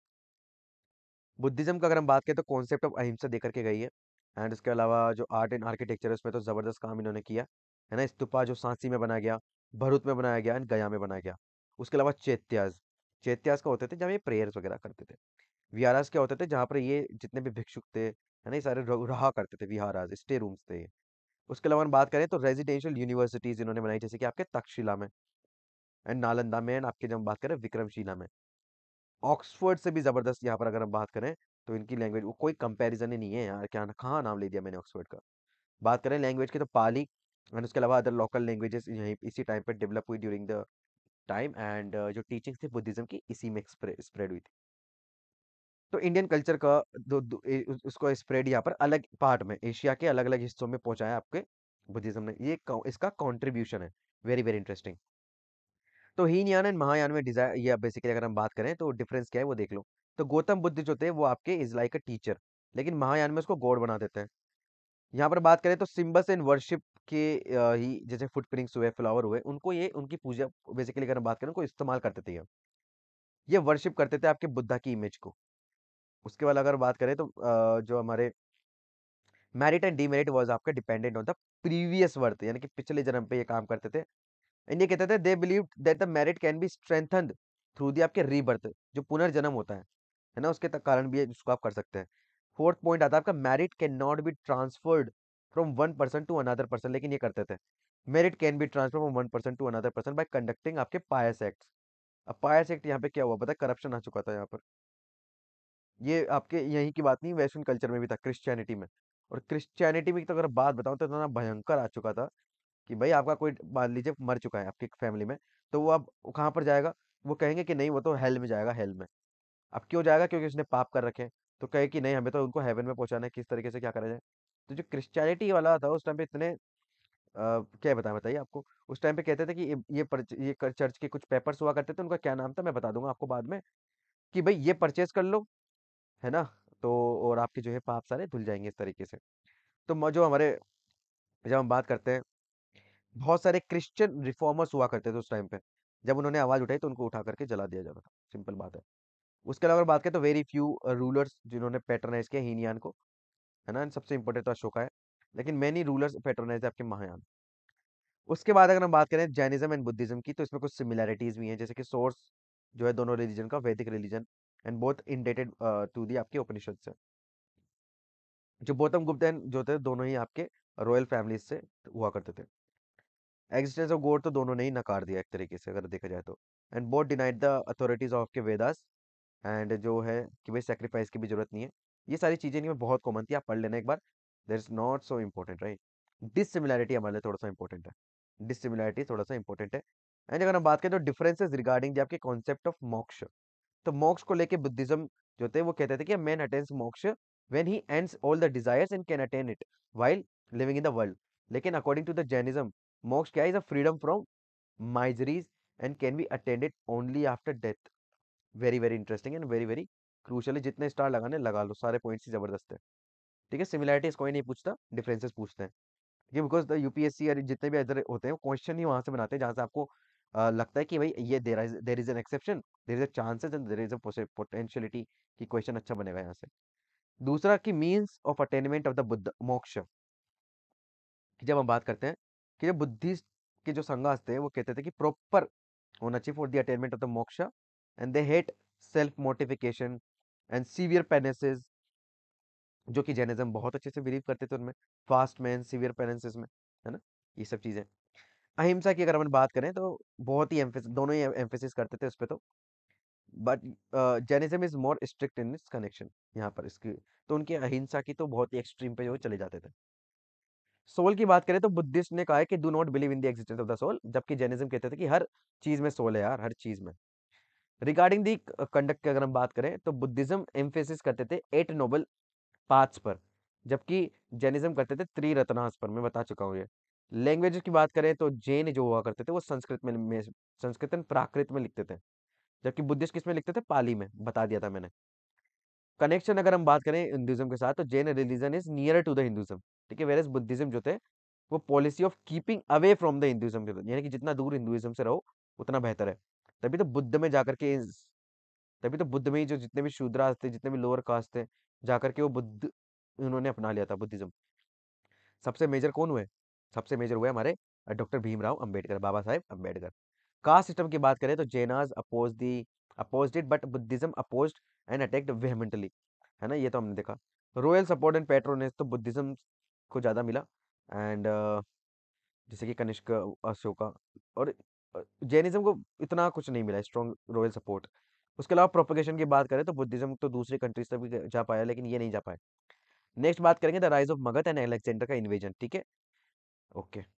बुद्धिज्म का अगर हम बात करें तो कॉन्सेप्ट ऑफ अहिंसा दे करके गई है एंड उसके अलावा जो आर्ट एंड आर्किटेक्चर है उसमें तो ज़बरदस्त काम इन्होंने किया है ना स्तूपा जो सांसी में बनाया गया भरूत में बनाया गया एंड गया में बनाया गया उसके अलावा चैत्याज चैत्याज का होते थे जहाँ ये प्रेयर्स वगैरह करते थे वियारास क्या होते थे जहाँ पर ये जितने भी भिक्षुक थे है ना ये सारे रहा करते थे विहाराज स्टे रूम्स थे उसके अलावा हम बात करें तो रेजिडेंशियल यूनिवर्सिटीज इन्होंने बनाई जैसे कि आपके तक्षशिला में एंड नालंदा में एंड आपके जब हम बात करें विक्रमशिला में ऑक्सफोर्ड से भी जबरदस्त यहाँ पर अगर हम बात करें तो इनकी लैंग्वेज वो कोई कंपैरिजन ही नहीं है यार क्या कहाँ नाम ले दिया मैंने ऑक्सफोर्ड का बात करें लैंग्वेज की तो पाली एंड उसके अलावा अदर लोकल लैंग्वेजेस यहीं इसी टाइम पर डेवलप हुई ड्यूरिंग द टाइम एंड जो टीचिंग थी बुद्धिज्म की इसी में स्प्रेड हुई थी तो इंडियन कल्चर का दो, दो, उसको स्प्रेड यहाँ पर अलग पार्ट में एशिया के अलग अलग हिस्सों में पहुंचाया आपके बुद्धिज्म ने ये इसका कॉन्ट्रीब्यूशन है वेरी वेरी इंटरेस्टिंग तो हीनयान एंड महायान में डिजाइन या बेसिकली अगर हम बात करें तो डिफरेंस क्या है वो देख लो तो गौतम बुद्ध जो थे वो आपके इज लाइक अ टीचर लेकिन महायान में उसको गॉड बना देते हैं यहाँ पर बात करें तो सिम्बस एंड वर्शिप के ही जैसे फुट प्रिंट्स हुए फ्लावर हुए उनको ये उनकी पूजा बेसिकली अगर हम बात करें उनको इस्तेमाल करते थे ये वर्शिप करते थे आपके बुद्धा की इमेज को उसके बाद अगर बात करें तो जो हमारे मेरिट एंड डीमेरिट वॉज आपका dependent on the previous birth यानी कि पिछले जन्म पे ये काम करते थे एंड ये कहते थे they believe that the merit can be strengthen through the आपके रीबर्थ जो पुनर्जन्म होता है है ना उसके कारण भी है जिसको आप कर सकते हैं फोर्थ पॉइंट आता है आपका merit can not be transferred from one person to another person लेकिन ये करते थे merit can be transfer from one person to another person by conducting आपके पायस एक्ट अब पायस एक्ट यहाँ पे क्या हुआ पता है करप्शन आ चुका था यहाँ पर ये आपके यहीं की बात नहीं वेस्टर्न कल्चर में भी था क्रिश्चियनिटी में और क्रिश्चियनिटी में तो अगर बात बताऊँ तो इतना भयंकर आ चुका था कि भाई आपका कोई मान लीजिए मर चुका है आपकी फैमिली में तो वो अब कहाँ पर जाएगा वो कहेंगे कि नहीं वो तो हेल में जाएगा हेल में अब क्यों जाएगा क्योंकि उसने पाप कर रखे तो कहे कि नहीं हमें तो उनको हेवन में पहुंचाना है किस तरीके से क्या करा जाए तो जो क्रिश्चियनिटी वाला था उस टाइम पे इतने आ, क्या बताया बताइए आपको उस टाइम पे कहते थे कि ये ये, ये चर्च के कुछ पेपर्स हुआ करते थे उनका क्या नाम था मैं बता दूंगा आपको बाद में कि भाई ये परचेज कर लो है ना? तो और आपके जो है पाप सारे धुल जाएंगे इस तरीके से। तो जो हमारे जब हम बात करते हैं, बहुत सारे क्रिश्चियन रिफ़ॉर्मर्स हुआ करते थे उस टाइम पे। जब उन्होंने आवाज़ उठाई तो उनको उठा करके जला दिया जाता था, सिंपल बात है। उसके अलावा अगर बात करें तो वेरी फ्यू रूलर्स जिन्होंने पैटर्नाइज किया हीनयान को, है ना? सबसे इम्पोर्टेंट तो अशोका है, लेकिन मैनी रूलर्स पैटर्नाइज आपके महायान। उसके बाद अगर हम बात करें जैनिज़्म एंड बुद्धिज़्म की तो इसमें कुछ सिमिलैरिटीज़ भी हैं, जैसे कि सोर्स जो है दोनों रिलीजन का Vedic religion and both indebted to the आपके उपनिषद से जो गौतम गुप्त जो थे दोनों ही आपके रॉयल फैमिली से हुआ करते थे एग्जिस्टेंस ऑफ गोड तो दोनों ने ही नकार दिया एक तरीके से अगर देखा जाए तो and both denied the authorities of के वेदास एंड जो है कि भाई सेक्रीफाइस की भी जरूरत नहीं है ये सारी चीज़ें नहीं बहुत कॉमन थी आप पढ़ लेना एक बार there is not so important right dissimilarity हमारे लिए थोड़ा सा इंपॉर्टेंट है डिसिमिलैरिटी थोड़ा सा इंपॉर्टेंट है एंड अगर हम बात करें तो डिफरेंसेज रिगार्डिंग आपके कॉन्सेप्ट ऑफ मोक्ष तो मोक्ष को लेके बुद्धिज्म जो थे वो कहते थे कि man attains moksha when he ends all the desires and can attain it while living in the world लेकिन according to the Jainism moksha क्या is a freedom from miseries and can be attended only after death very very interesting and very very crucial जितने star लगाने लगा लो सारे points ही जबरदस्त है ठीक है सिमिलैरिटीज कोई नहीं पूछता डिफरेंसेस पूछते हैं बिकॉज द यूपीएससी या जितने भी अदर होते हैं क्वेश्चन ही वहां से बनाते हैं जहां से आपको लगता है कि भाई ये there is an exception there is a chances and there is a potentiality कि क्वेश्चन अच्छा बनेगा यहाँ से दूसरा कि means of attainment of the Buddha moksha कि जब हम बात करते हैं कि जब बुद्धिस्ट के जो संघास थे वो कहते थे कि प्रॉपर होना चाहिए for the attainment of the moksha and they hate self mortification and severe penances जो कि जैनिज्म बहुत अच्छे से बिलीव करते थे उनमें फास्ट मैन सीवियर पेनेसिस में है ना ये सब चीज़ें अहिंसा की अगर हम बात करें तो बहुत ही दोनों ही एम्फेसिस करते थे उस पर तो but Jainism is more strict in its connection यहाँ पर इसकी तो उनकी अहिंसा की तो बहुत ही एक्सट्रीम पे जो चले जाते थे सोल की बात करें तो बुद्धिस्ट ने कहा है कि do not believe in the existence of the soul जबकि जर्निज्म कहते थे कि हर चीज में सोल है यार हर चीज में रिगार्डिंग दी कंडक्ट की अगर हम बात करें तो बुद्धिज्म एम्फेसिस करते थे एट नोबल पाथ्स पर जबकि जर्निज्म करते थे त्रिरत्नास पर मैं बता चुका हूँ ये लैंग्वेज की बात करें तो जैन जो हुआ करते थे वो संस्कृत में, में संस्कृत प्राकृत में लिखते थे जबकि बुद्धिस्ट किस में लिखते थे पाली में बता दिया था मैंने कनेक्शन अगर हम बात करें हिंदुज्म के साथ तो Jain religion is near to the Hinduism ठीक है इज बुद्धिज्म जो थे वो policy of keeping away from the Hinduism के यानी कि जितना दूर हिंदुज्म से रहो उतना बेहतर है तभी तो बुद्ध में जाकर के तभी तो बुद्ध में ही जो जितने भी शूद्रास थे जितने भी लोअर कास्ट थे जाकर के वो बुद्ध उन्होंने अपना लिया था बुद्धिज्म सबसे मेजर कौन हुए सबसे मेजर हुए हमारे doctor Bhimrao Ambedkar Baba Saheb Ambedkar caste system की बात करें तो जेनाज oppose the oppose it but Buddhism oppose and attacked vehemently है ना ये तो हमने देखा रॉयल सपोर्ट एंड पेट्रोनेस तो बुद्धिज्म को ज़्यादा मिला एंड uh, जैसे कि कनिष्क अशोका और जैनिज्म को इतना कुछ नहीं मिला स्ट्रॉन्ग रॉयल सपोर्ट उसके अलावा प्रोपोगेशन की बात करें तो बुद्धिज्म तो दूसरी कंट्रीज तक भी जा पाया लेकिन ये नहीं जा पाए नेक्स्ट बात करेंगे the rise of Magadha and Alexander का इन्वेजन ठीक है okay